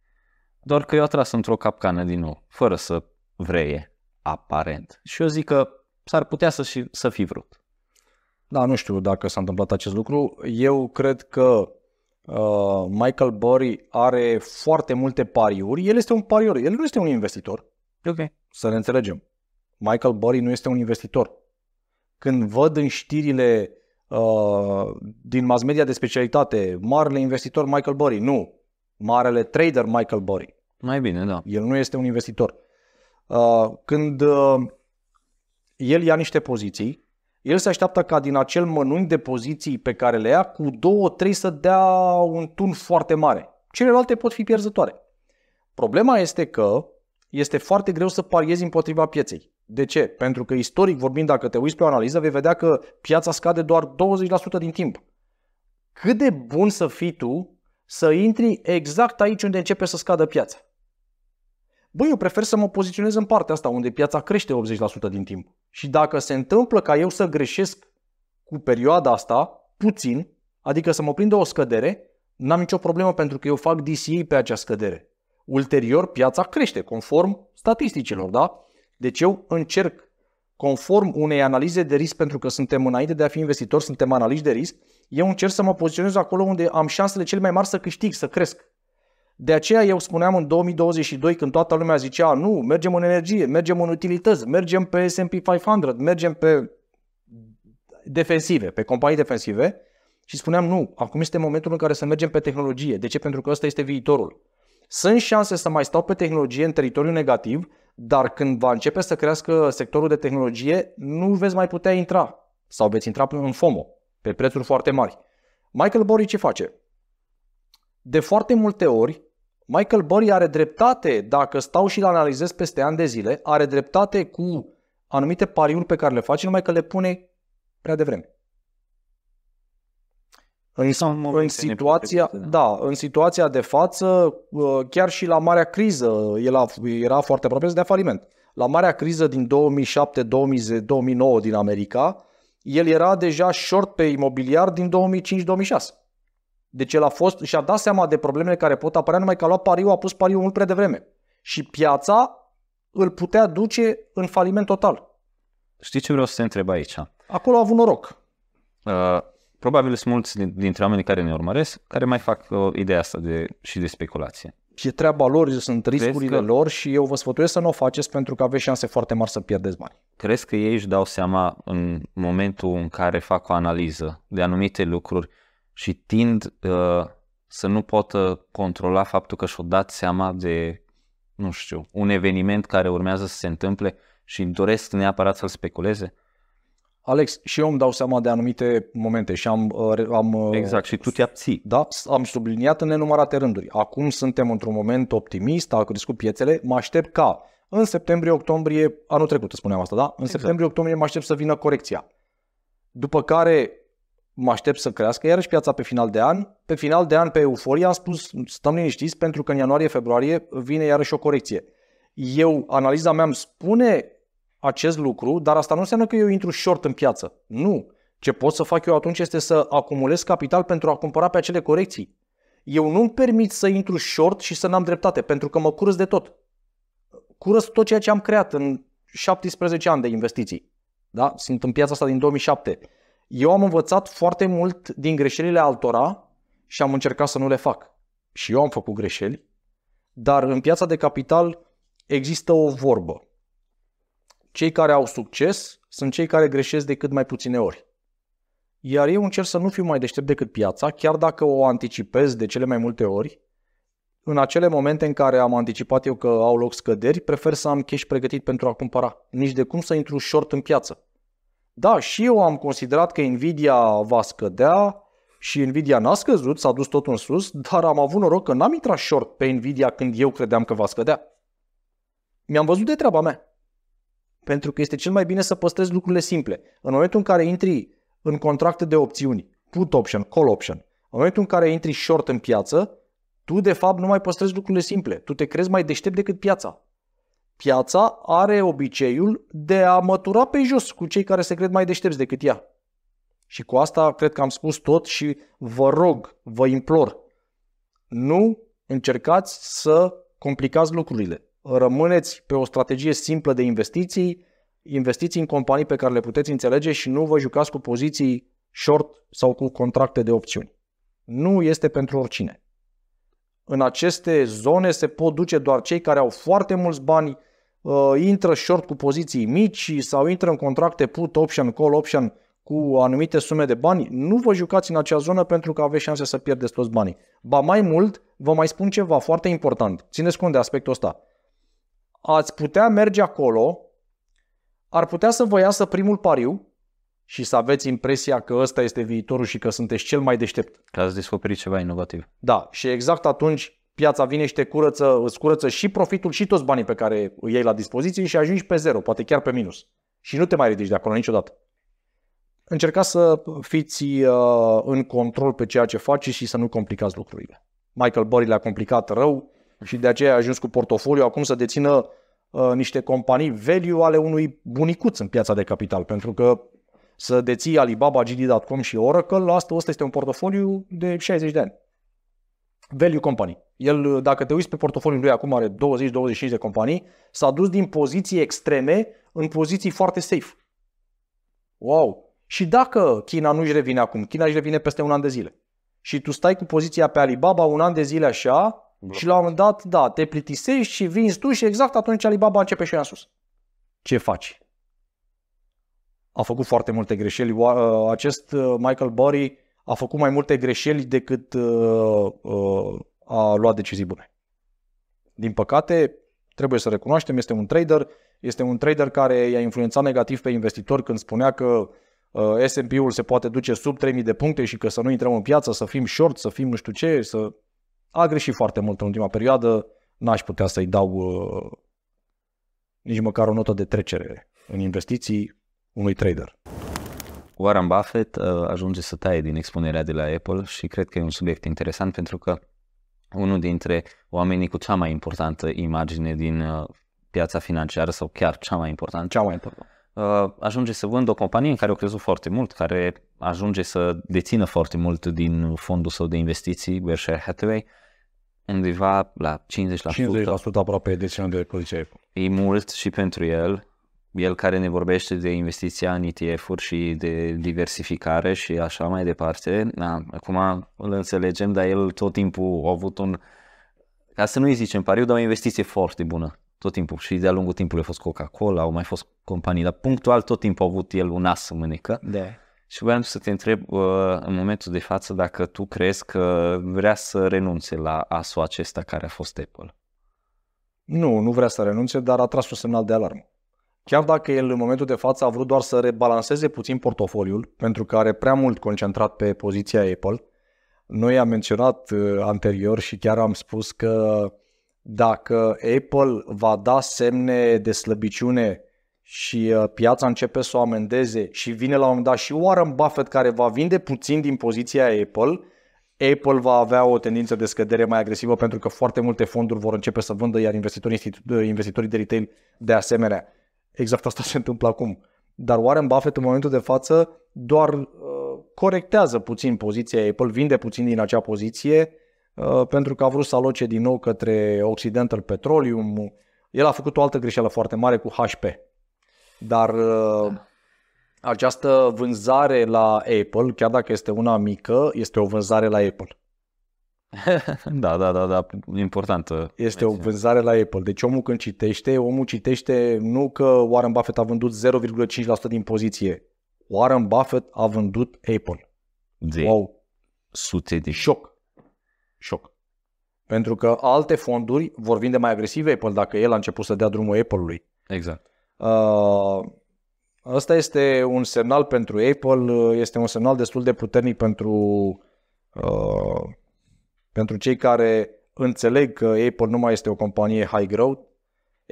Doar că eu atras într-o capcană din nou, fără să vreie, aparent. Și eu zic că s-ar putea să, și, să fi vrut. Da, nu știu dacă s-a întâmplat acest lucru. Eu cred că uh, Michael Burry are foarte multe pariuri. El este un pariur? el nu este un investitor. Ok. Să ne înțelegem. Michael Burry nu este un investitor. Când văd în știrile Uh, din mass media de specialitate, marele investitor Michael Burry. Nu, marele trader Michael Burry. Mai bine, da. El nu este un investitor. Uh, când uh, el ia niște poziții, el se așteaptă ca din acel mănânc de poziții pe care le ia, cu două, trei să dea un tun foarte mare. Celelalte pot fi pierzătoare. Problema este că este foarte greu să pariezi împotriva pieței. De ce? Pentru că istoric vorbind, dacă te uiți pe o analiză, vei vedea că piața scade doar 20% din timp. Cât de bun să fii tu să intri exact aici unde începe să scadă piața? Băi, eu prefer să mă poziționez în partea asta unde piața crește 80% din timp. Și dacă se întâmplă ca eu să greșesc cu perioada asta, puțin, adică să mă prindă o scădere, n-am nicio problemă pentru că eu fac DCA pe acea scădere. Ulterior, piața crește, conform statisticilor, da? Deci eu încerc, conform unei analize de risc, pentru că suntem înainte de a fi investitori, suntem analiști de risc, eu încerc să mă poziționez acolo unde am șansele cele mai mari să câștig, să cresc. De aceea eu spuneam în 2022, când toată lumea zicea, nu, mergem în energie, mergem în utilități, mergem pe S&P 500, mergem pe defensive, pe companii defensive, și spuneam, nu, acum este momentul în care să mergem pe tehnologie. De ce? Pentru că ăsta este viitorul. Sunt șanse să mai stau pe tehnologie în teritoriu negativ, dar când va începe să crească sectorul de tehnologie, nu veți mai putea intra sau veți intra în FOMO, pe prețuri foarte mari. Michael Burry ce face? De foarte multe ori, Michael Burry are dreptate, dacă stau și îl analizez peste ani de zile, are dreptate cu anumite pariuri pe care le face, numai că le pune prea devreme. În, în situația, da. da, în situația de față, uh, chiar și la marea criză, el a, era foarte aproape de faliment. La marea criză din 2007-2009 din America, el era deja short pe imobiliar din 2005-2006. Deci el a fost și a dat seama de problemele care pot apărea numai că a luat pariu, a pus pariu mult prea devreme. Și piața îl putea duce în faliment total. Știi ce vreau să te întreb aici? Acolo a avut noroc. Uh, probabil sunt mulți dintre oamenii care ne urmăresc, care mai fac o uh, ideea asta de, și de speculație. E treaba lor, sunt riscurile că... lor și eu vă sfătuiesc să nu o faceți pentru că aveți șanse foarte mari să pierdeți bani. Crezi că ei își dau seama în momentul în care fac o analiză de anumite lucruri și tind uh, să nu poată controla faptul că și-o dat seama de, nu știu, un eveniment care urmează să se întâmple și doresc neapărat să-l speculeze? Alex, și eu îmi dau seama de anumite momente și am... Uh, am uh, exact, și tu te abții. Da, am subliniat în nenumărate rânduri. Acum suntem într-un moment optimist, au crescut piețele, mă aștept ca în septembrie-octombrie, anul trecut spuneam asta, da? În exact. septembrie-octombrie mă aștept să vină corecția. După care mă aștept să crească iarăși piața pe final de an. Pe final de an, pe euforie, am spus stăm liniștiți pentru că în ianuarie-februarie vine iarăși o corecție. Eu, analiza mea îmi spune acest lucru, dar asta nu înseamnă că eu intru short în piață. Nu. Ce pot să fac eu atunci este să acumulez capital pentru a cumpăra pe acele corecții. Eu nu-mi permit să intru short și să n-am dreptate, pentru că mă curăț de tot. Curăț tot ceea ce am creat în 17 ani de investiții. Da? Sunt în piața asta din 2007. Eu am învățat foarte mult din greșelile altora și am încercat să nu le fac. Și eu am făcut greșeli, dar în piața de capital există o vorbă cei care au succes sunt cei care greșesc de cât mai puține ori. Iar eu încerc să nu fiu mai deștept decât piața, chiar dacă o anticipez de cele mai multe ori. În acele momente în care am anticipat eu că au loc scăderi, prefer să am cash pregătit pentru a cumpăra. Nici de cum să intru short în piață. Da, și eu am considerat că Nvidia va scădea și Nvidia n-a scăzut, s-a dus tot în sus, dar am avut noroc că n-am intrat short pe Nvidia când eu credeam că va scădea. Mi-am văzut de treaba mea. Pentru că este cel mai bine să păstrezi lucrurile simple. În momentul în care intri în contracte de opțiuni, put option, call option, în momentul în care intri short în piață, tu de fapt nu mai păstrezi lucrurile simple. Tu te crezi mai deștept decât piața. Piața are obiceiul de a mătura pe jos cu cei care se cred mai deștepți decât ea. Și cu asta cred că am spus tot și vă rog, vă implor, nu încercați să complicați lucrurile rămâneți pe o strategie simplă de investiții, investiții în companii pe care le puteți înțelege și nu vă jucați cu poziții short sau cu contracte de opțiuni. Nu este pentru oricine. În aceste zone se pot duce doar cei care au foarte mulți bani, uh, intră short cu poziții mici sau intră în contracte put option, call option cu anumite sume de bani, nu vă jucați în acea zonă pentru că aveți șanse să pierdeți toți banii. Ba mai mult, vă mai spun ceva foarte important. Țineți cont de aspectul ăsta ați putea merge acolo, ar putea să vă iasă primul pariu și să aveți impresia că ăsta este viitorul și că sunteți cel mai deștept. Că ați descoperit ceva inovativ. Da, și exact atunci piața vine și te curăță, îți curăță și profitul și toți banii pe care îi iei la dispoziție și ajungi pe zero, poate chiar pe minus. Și nu te mai ridici de acolo niciodată. Încercați să fiți uh, în control pe ceea ce faceți și să nu complicați lucrurile. Michael Burry le-a complicat rău, și de aceea a ajuns cu portofoliu acum să dețină uh, niște companii value ale unui bunicuț în piața de capital, pentru că să deții Alibaba, GD.com și Oracle, asta, asta este un portofoliu de 60 de ani. Value company. El, uh, dacă te uiți pe portofoliul lui, acum are 20-25 de companii, s-a dus din poziții extreme în poziții foarte safe. Wow! Și dacă China nu-și revine acum, China își revine peste un an de zile. Și tu stai cu poziția pe Alibaba un an de zile așa, și la un moment dat, da, te plictisești și vinzi tu și exact atunci Alibaba începe și în sus. Ce faci? A făcut foarte multe greșeli. Ă, acest ă, Michael Burry a făcut mai multe greșeli decât ă, a luat decizii bune. Din păcate, trebuie să recunoaștem, este un trader, este un trader care i-a influențat negativ pe investitori când spunea că S&P-ul se poate duce sub 3000 de puncte și că să nu intrăm în piață, să fim short, să fim nu știu ce, să a greșit foarte mult în ultima perioadă, n-aș putea să-i dau uh, nici măcar o notă de trecere în investiții unui trader. Warren Buffett uh, ajunge să taie din expunerea de la Apple și cred că e un subiect interesant pentru că unul dintre oamenii cu cea mai importantă imagine din uh, piața financiară sau chiar cea mai importantă. Cea mai importantă. Uh, ajunge să vândă o companie în care au crezut foarte mult, care ajunge să dețină foarte mult din fondul său de investiții, Berkshire Hathaway, undeva la 50%. 50% aproape de ce de poziție E mult și pentru el. El care ne vorbește de investiția în ETF-uri și de diversificare și așa mai departe. Na, da, acum îl înțelegem, dar el tot timpul a avut un, ca să nu-i zicem pariu, dar o investiție foarte bună. Tot timpul. Și de-a lungul timpului a fost Coca-Cola, au mai fost companii, dar punctual tot timpul a avut el un as în mânecă. De. Da. Și voiam să te întreb uh, în momentul de față dacă tu crezi că vrea să renunțe la asul acesta care a fost Apple. Nu, nu vrea să renunțe, dar a tras un semnal de alarmă. Chiar dacă el în momentul de față a vrut doar să rebalanceze puțin portofoliul, pentru că are prea mult concentrat pe poziția Apple, noi am menționat uh, anterior și chiar am spus că dacă Apple va da semne de slăbiciune și uh, piața începe să o amendeze și vine la un moment dat și Warren Buffett care va vinde puțin din poziția Apple, Apple va avea o tendință de scădere mai agresivă pentru că foarte multe fonduri vor începe să vândă, iar investitorii, uh, investitorii de retail de asemenea. Exact asta se întâmplă acum. Dar Warren Buffett în momentul de față doar uh, corectează puțin poziția Apple, vinde puțin din acea poziție uh, pentru că a vrut să aloce din nou către Occidental Petroleum. El a făcut o altă greșeală foarte mare cu HP dar da. uh, această vânzare la Apple, chiar dacă este una mică, este o vânzare la Apple. da, da, da, da, importantă. Este o vânzare la Apple. Deci omul când citește, omul citește nu că Warren Buffett a vândut 0,5% din poziție. Warren Buffett a vândut Apple. De wow. Sute de șoc. Șoc. Pentru că alte fonduri vor vinde mai agresiv Apple dacă el a început să dea drumul Apple-ului. Exact. Asta uh, este un semnal pentru Apple, uh, este un semnal destul de puternic pentru, uh, pentru cei care înțeleg că Apple nu mai este o companie high growth.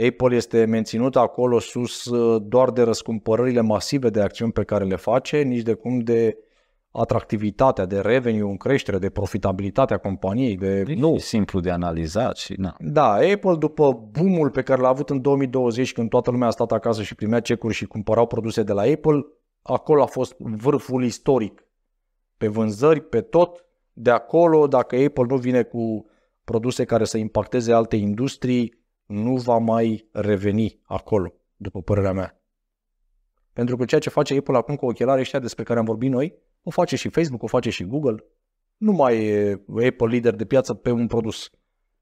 Apple este menținut acolo sus uh, doar de răscumpărările masive de acțiuni pe care le face, nici de cum de atractivitatea, de revenue în creștere, de profitabilitatea companiei. De, e nu. simplu de analizat și na. Da, Apple după boomul pe care l-a avut în 2020 când toată lumea a stat acasă și primea cecuri și cumpărau produse de la Apple, acolo a fost vârful istoric pe vânzări, pe tot. De acolo, dacă Apple nu vine cu produse care să impacteze alte industrii, nu va mai reveni acolo, după părerea mea. Pentru că ceea ce face Apple acum cu ochelarii ăștia despre care am vorbit noi, o face și Facebook, o face și Google. Nu mai e Apple lider de piață pe un produs.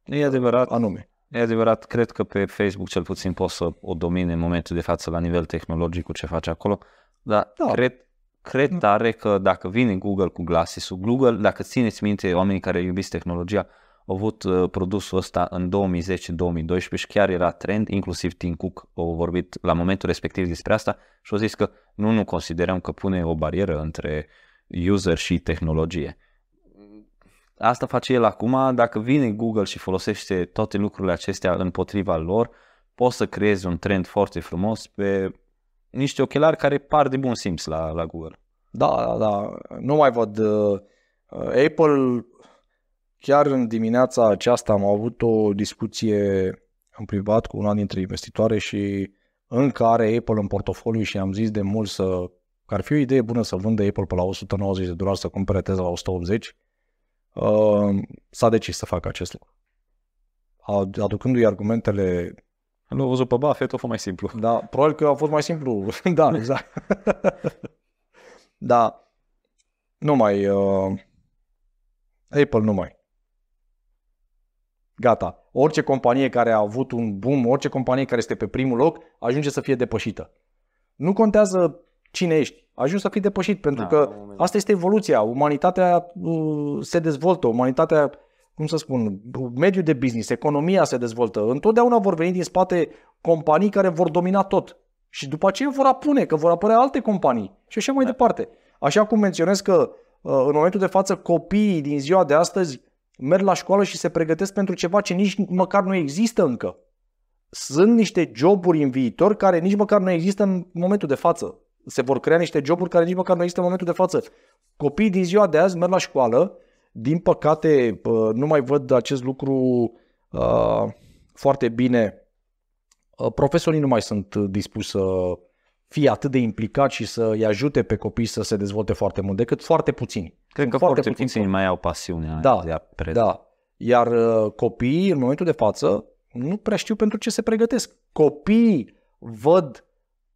E adevărat. Anume. E adevărat, cred că pe Facebook cel puțin poți să o domine în momentul de față la nivel tehnologic cu ce face acolo, dar da. cred, cred tare că dacă vine Google cu Glasses, Google, dacă țineți minte oamenii care iubiți tehnologia, au avut uh, produsul ăsta în 2010-2012 și chiar era trend, inclusiv Tim Cook a vorbit la momentul respectiv despre asta și au zis că nu, nu considerăm că pune o barieră între user și tehnologie. Asta face el acum, dacă vine Google și folosește toate lucrurile acestea împotriva lor, poți să creezi un trend foarte frumos pe niște ochelari care par de bun simț la, la Google. Da, da, da. Nu mai văd. Uh, Apple, chiar în dimineața aceasta am avut o discuție în privat cu una dintre investitoare și în care Apple în portofoliu și am zis de mult să Că ar fi o idee bună să vândă Apple pe la 190 de dolari, să cumpere Tesla la 180, uh, ehm, s-a decis să facă acest lucru. Aducându-i argumentele... L-au văzut pe Buffett, a fost mai simplu. Da, probabil că a fost mai simplu. da, exact. da, nu mai... Uh, Apple nu mai. Gata. Orice companie care a avut un boom, orice companie care este pe primul loc, ajunge să fie depășită. Nu contează cine ești. Ajungi să fii depășit, pentru da, că asta este evoluția. Umanitatea uh, se dezvoltă, umanitatea, cum să spun, mediul de business, economia se dezvoltă. Întotdeauna vor veni din spate companii care vor domina tot. Și după aceea vor apune, că vor apărea alte companii și așa mai da. departe. Așa cum menționez că uh, în momentul de față copiii din ziua de astăzi merg la școală și se pregătesc pentru ceva ce nici măcar nu există încă. Sunt niște joburi în viitor care nici măcar nu există în momentul de față se vor crea niște joburi care nici măcar nu există în momentul de față. Copiii din ziua de azi merg la școală, din păcate nu mai văd acest lucru uh, foarte bine. Ă, profesorii nu mai sunt dispuși să fie atât de implicați și să-i ajute pe copii să se dezvolte foarte mult, decât foarte puțini. Cred că foarte, foarte puțini mai au pasiunea da, de a preda. Da. Iar uh, copiii, în momentul de față, nu prea știu pentru ce se pregătesc. Copiii văd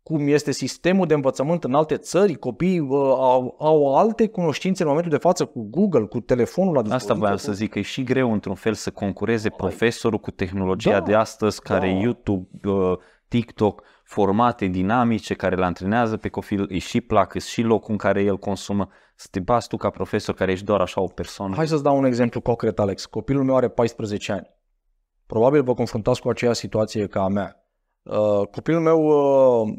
cum este sistemul de învățământ în alte țări, copiii uh, au, au alte cunoștințe în momentul de față cu Google, cu telefonul la dispoziție. Asta voiam cu... să zic, că e și greu într-un fel să concureze păi. profesorul cu tehnologia da, de astăzi, care da. YouTube, uh, TikTok, formate dinamice care le antrenează pe copil, îi și plac, îi și locul în care el consumă. Să te bați tu ca profesor care ești doar așa o persoană. Hai să-ți dau un exemplu concret, Alex. Copilul meu are 14 ani. Probabil vă confruntați cu aceeași situație ca a mea. Uh, copilul meu uh,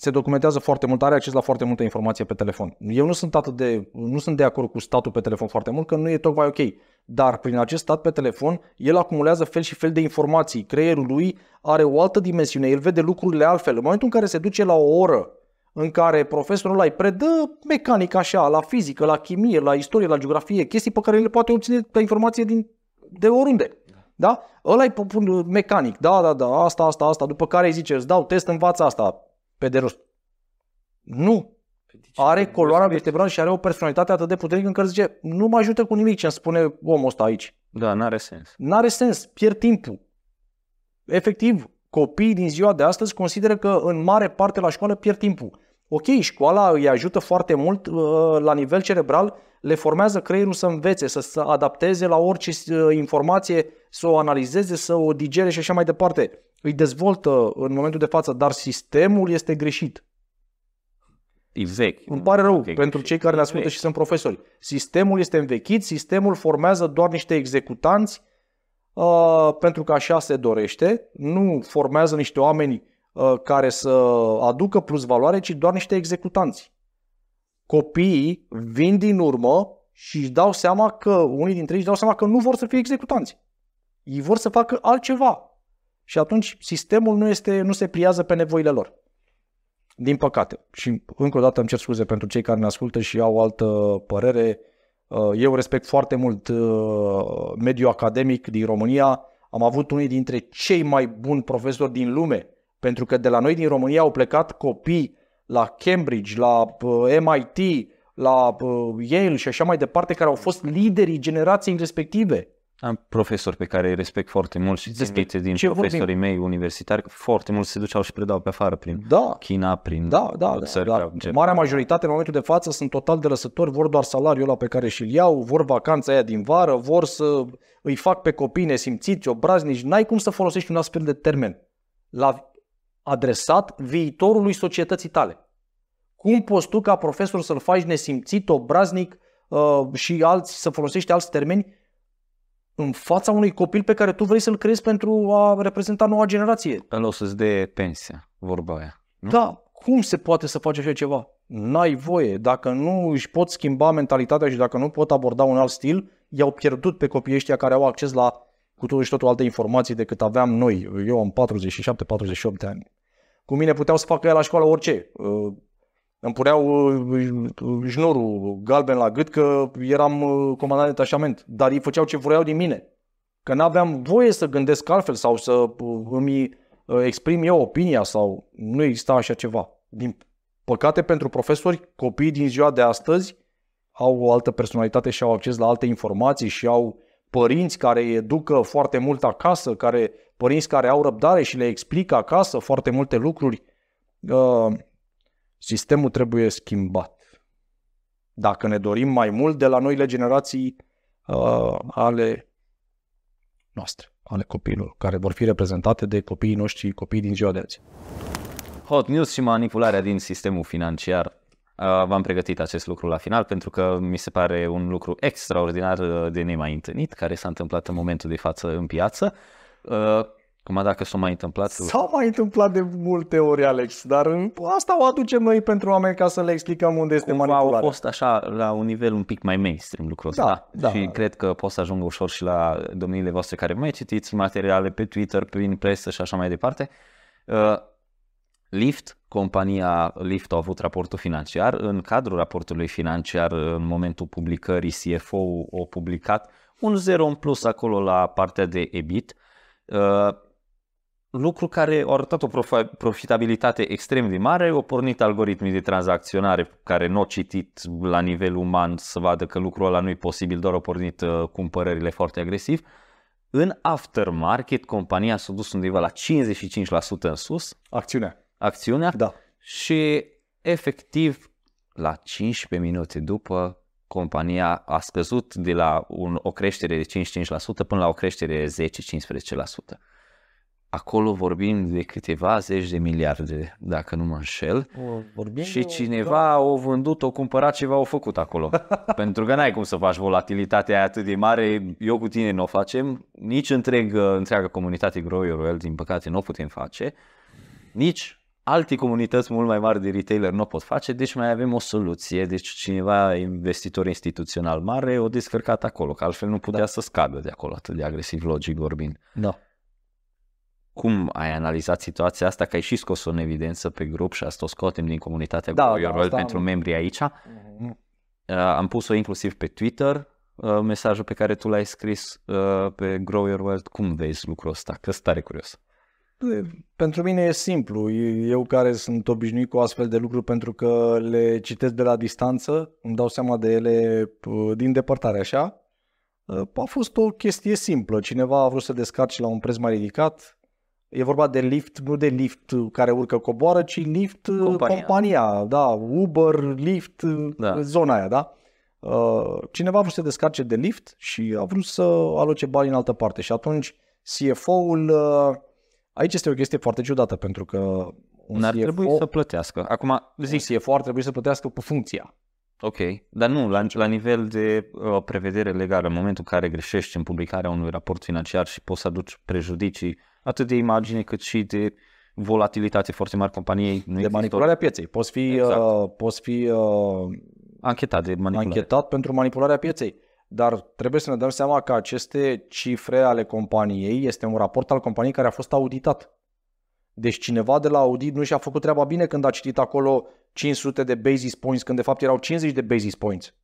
se documentează foarte mult, are acces la foarte multă informație pe telefon. Eu nu sunt atât de, nu sunt de acord cu statul pe telefon foarte mult, că nu e tocmai ok. Dar prin acest stat pe telefon, el acumulează fel și fel de informații. Creierul lui are o altă dimensiune, el vede lucrurile altfel. În momentul în care se duce la o oră în care profesorul îi predă mecanică așa, la fizică, la chimie, la istorie, la geografie, chestii pe care le poate obține pe informație din, de oriunde. Da? Ăla e mecanic, da, da, da, asta, asta, asta, după care îi zice, îți dau test, învață asta, pe de rost. Nu. Păi are coloana vertebrală și are o personalitate atât de puternică încât zice, nu mă ajută cu nimic ce îmi spune omul ăsta aici. Da, n-are sens. N-are sens, pierd timpul. Efectiv, copiii din ziua de astăzi consideră că în mare parte la școală pierd timpul. Ok, școala îi ajută foarte mult uh, la nivel cerebral, le formează creierul să învețe, să se adapteze la orice uh, informație, să o analizeze, să o digere și așa mai departe îi dezvoltă în momentul de față, dar sistemul este greșit. E exact. vechi. Îmi pare rău okay, pentru cei care le ascultă vechi. și sunt profesori. Sistemul este învechit, sistemul formează doar niște executanți uh, pentru că așa se dorește, nu formează niște oameni uh, care să aducă plus valoare, ci doar niște executanți. Copiii vin din urmă și își dau seama că, unii dintre ei își dau seama că nu vor să fie executanți. Ei vor să facă altceva, și atunci sistemul nu, este, nu se pliază pe nevoile lor. Din păcate. Și încă o dată îmi cer scuze pentru cei care ne ascultă și au altă părere. Uh, eu respect foarte mult uh, mediul academic din România. Am avut unii dintre cei mai buni profesori din lume, pentru că de la noi din România au plecat copii la Cambridge, la uh, MIT, la Yale și așa mai departe, care au fost liderii generației respective am profesori pe care îi respect foarte mult și țin din profesorii vorbim? mei universitari, foarte mulți se duceau și predau pe afară prin da. China, prin da, da, da. țări. Da, da. Ce... Marea majoritate în momentul de față sunt total de răsători, vor doar salariul ăla pe care și-l iau, vor vacanța aia din vară, vor să îi fac pe copii nesimțiți, obraznici, n-ai cum să folosești un astfel de termen la adresat viitorului societății tale. Cum poți tu ca profesor să-l faci nesimțit, obraznic uh, și alți, să folosești alți termeni în fața unui copil pe care tu vrei să-l crezi pentru a reprezenta noua generație. În o să-ți de pensia, vorba aia. Nu? Da, cum se poate să faci așa ceva? N-ai voie. Dacă nu își pot schimba mentalitatea și dacă nu pot aborda un alt stil, i-au pierdut pe copiii ăștia care au acces la cu totul și totul alte informații decât aveam noi. Eu am 47-48 de ani. Cu mine puteau să facă la școală orice. Uh, îmi puneau uh, uh, jnorul galben la gât că eram uh, comandant de detașament, dar ei făceau ce vroiau din mine. Că n-aveam voie să gândesc altfel sau să îmi exprim eu opinia sau nu exista așa ceva. Din păcate pentru profesori, copiii din ziua de astăzi au o altă personalitate și au acces la alte informații și au părinți care îi educă foarte mult acasă, care, părinți care au răbdare și le explică acasă foarte multe lucruri. Uh, Sistemul trebuie schimbat. Dacă ne dorim mai mult de la noile generații uh, ale noastre, ale copiilor, care vor fi reprezentate de copiii noștri, copiii din ziua de azi. Hot news și manipularea din sistemul financiar uh, V-am pregătit acest lucru la final pentru că mi se pare un lucru extraordinar uh, de nemai întâlnit care s-a întâmplat în momentul de față în piață. Uh, Acum dacă s-a mai întâmplat... S-au mai întâmplat de multe ori, Alex, dar asta o aducem noi pentru oameni ca să le explicăm unde este Cumva manipularea. au fost așa la un nivel un pic mai mainstream lucrul ăsta. Da, da. da. Și cred că pot să ajungă ușor și la domniile voastre care mai citiți materiale pe Twitter, prin presă și așa mai departe. Uh, Lyft, compania Lyft a avut raportul financiar. În cadrul raportului financiar, în momentul publicării, CFO-ul a publicat un zero în plus acolo la partea de EBIT. Uh, lucru care a arătat o profitabilitate extrem de mare, au pornit algoritmii de tranzacționare care nu au citit la nivel uman să vadă că lucrul ăla nu e posibil, doar au pornit uh, cumpărările foarte agresiv. În aftermarket, compania s-a dus undeva la 55% în sus. Acțiunea. Acțiunea. Da. Și efectiv, la 15 minute după, compania a scăzut de la un, o creștere de 55% până la o creștere de 10-15%. Acolo vorbim de câteva zeci de miliarde, dacă nu mă înșel. Vorbim și cineva o vândut, o cumpărat, ceva o făcut acolo. Pentru că n-ai cum să faci volatilitatea atât de mare. Eu cu tine nu o facem. Nici întreg, întreaga comunitate Grow Your din păcate, nu o putem face. Nici alte comunități mult mai mari de retailer nu pot face, deci mai avem o soluție. Deci cineva, investitor instituțional mare, o descărcat acolo, că altfel nu putea da. să scadă de acolo atât de agresiv, logic vorbind. Da cum ai analizat situația asta, că ai și scos în evidență pe grup și asta o scotem din comunitatea da, Your da, World pentru am... membrii aici. Mhm. uh am pus-o inclusiv pe Twitter, uh, mesajul pe care tu l-ai scris uh, pe Grow Your World. Cum vezi lucrul ăsta? Că sunt tare curios. Păi, pentru mine e simplu. Eu care sunt obișnuit cu astfel de lucruri pentru că le citesc de la distanță, îmi dau seama de ele uh, din depărtare așa. Uh, a fost o chestie simplă. Cineva a vrut să descarce la un preț mai ridicat, E vorba de lift, nu de lift care urcă coboară, ci lift, uh, compania, compania da, Uber, lift, uh, da. zona aia, da? Uh, cineva a vrut să se descarce de lift și a vrut să aloce bani în altă parte și atunci CFO-ul, aici este o chestie foarte ciudată pentru că un N-ar CFO, trebui să plătească. Acum zic. CFO ar trebui să plătească pe funcția. Ok, dar nu, la, la nivel de uh, prevedere legală, în momentul în care greșești în publicarea unui raport financiar și poți să aduci prejudicii atât de imagine cât și de volatilitate foarte mare companiei. Nu de manipularea tot... pieței. Poți fi, uh, exact. uh, poți fi uh, anchetat, de manipulare. anchetat pentru manipularea pieței. Dar trebuie să ne dăm seama că aceste cifre ale companiei este un raport al companiei care a fost auditat. Deci cineva de la audit nu și-a făcut treaba bine când a citit acolo 500 de basis points, când de fapt erau 50 de basis points.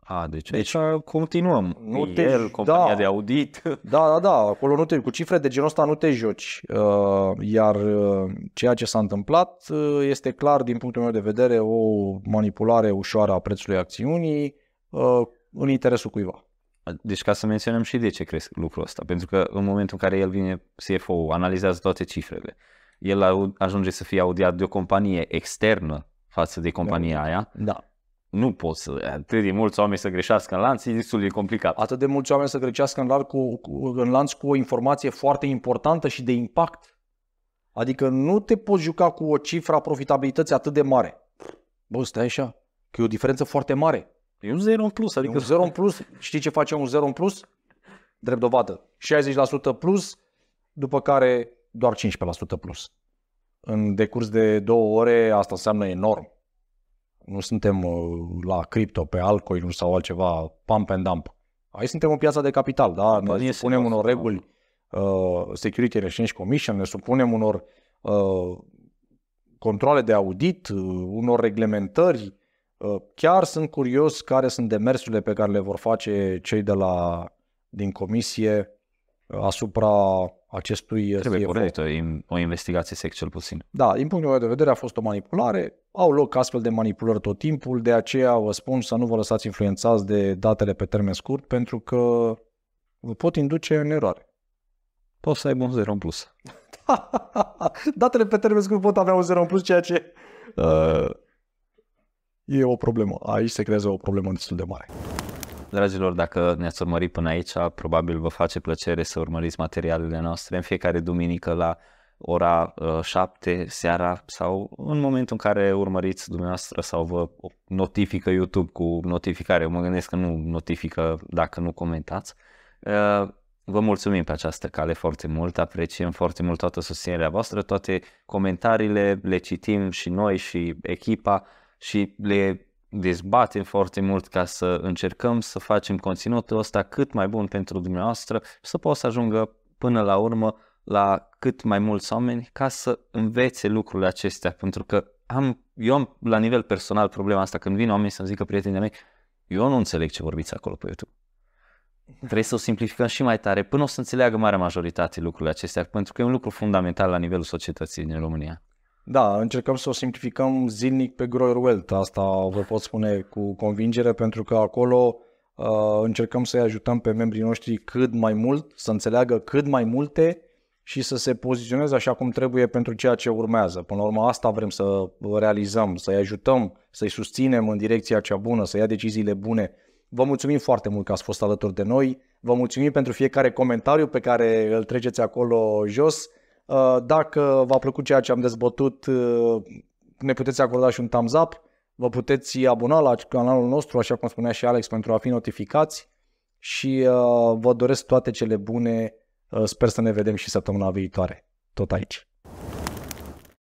A, deci, deci aici deci, continuăm. Nu te, El, compania da, de audit. Da, da, da, acolo nu te, cu cifre de genul ăsta nu te joci. Uh, iar uh, ceea ce s-a întâmplat uh, este clar, din punctul meu de vedere, o manipulare ușoară a prețului acțiunii uh, în interesul cuiva. Deci ca să menționăm și de ce cresc lucrul ăsta, pentru că în momentul în care el vine CFO, analizează toate cifrele, el ajunge să fie audiat de o companie externă față de compania da. aia. Da. Nu poți să, atât de mulți oameni să greșească în lanț, e destul de complicat. Atât de mulți oameni să greșească în lanț cu, cu, în lanț cu o informație foarte importantă și de impact. Adică nu te poți juca cu o cifră a profitabilității atât de mare. Bă, stai așa, că e o diferență foarte mare. E un zero în plus. Adică... E un adică- zero în plus. Știi ce face un zero în plus? Drept dovadă. 60% plus, după care doar 15% plus. În decurs de două ore asta înseamnă enorm. Nu suntem uh, la cripto, pe altcoin sau altceva, pump and dump. Aici suntem în piața de capital, da? Ne ne supunem unor reguli, uh, Security Exchange Commission, ne supunem unor uh, controle de audit, uh, unor reglementări, Uh, chiar sunt curios care sunt demersurile pe care le vor face cei de la, din comisie uh, asupra acestui uh, Trebuie Trebuie o investigație sec cel puțin. Da, din punctul meu de vedere a fost o manipulare, au loc astfel de manipulări tot timpul, de aceea vă spun să nu vă lăsați influențați de datele pe termen scurt pentru că vă pot induce în eroare. Poți să ai un zero în plus. datele pe termen scurt pot avea un zero în plus, ceea ce... Uh e o problemă. Aici se creează o problemă destul de mare. Dragilor, dacă ne-ați urmărit până aici, probabil vă face plăcere să urmăriți materialele noastre în fiecare duminică la ora 7 uh, seara sau în momentul în care urmăriți dumneavoastră sau vă notifică YouTube cu notificare. Mă gândesc că nu notifică dacă nu comentați. Uh, vă mulțumim pe această cale foarte mult, apreciem foarte mult toată susținerea voastră, toate comentariile le citim și noi și echipa și le dezbatem foarte mult ca să încercăm să facem conținutul ăsta cât mai bun pentru dumneavoastră, să poată să ajungă până la urmă la cât mai mulți oameni ca să învețe lucrurile acestea, pentru că am, eu am la nivel personal problema asta, când vin oameni să-mi zică prietenii mei, eu nu înțeleg ce vorbiți acolo pe YouTube. Trebuie să o simplificăm și mai tare până o să înțeleagă marea majoritate lucrurile acestea, pentru că e un lucru fundamental la nivelul societății din România. Da, încercăm să o simplificăm zilnic pe Grower Wealth, Asta vă pot spune cu convingere, pentru că acolo uh, încercăm să-i ajutăm pe membrii noștri cât mai mult, să înțeleagă cât mai multe și să se poziționeze așa cum trebuie pentru ceea ce urmează. Până la urmă, asta vrem să realizăm, să-i ajutăm, să-i susținem în direcția cea bună, să ia deciziile bune. Vă mulțumim foarte mult că ați fost alături de noi. Vă mulțumim pentru fiecare comentariu pe care îl treceți acolo jos. Uh, dacă v-a plăcut ceea ce am dezbătut, uh, ne puteți acorda și un thumbs up, vă puteți abona la canalul nostru, așa cum spunea și Alex, pentru a fi notificați și uh, vă doresc toate cele bune. Sper să ne vedem și săptămâna viitoare, tot aici.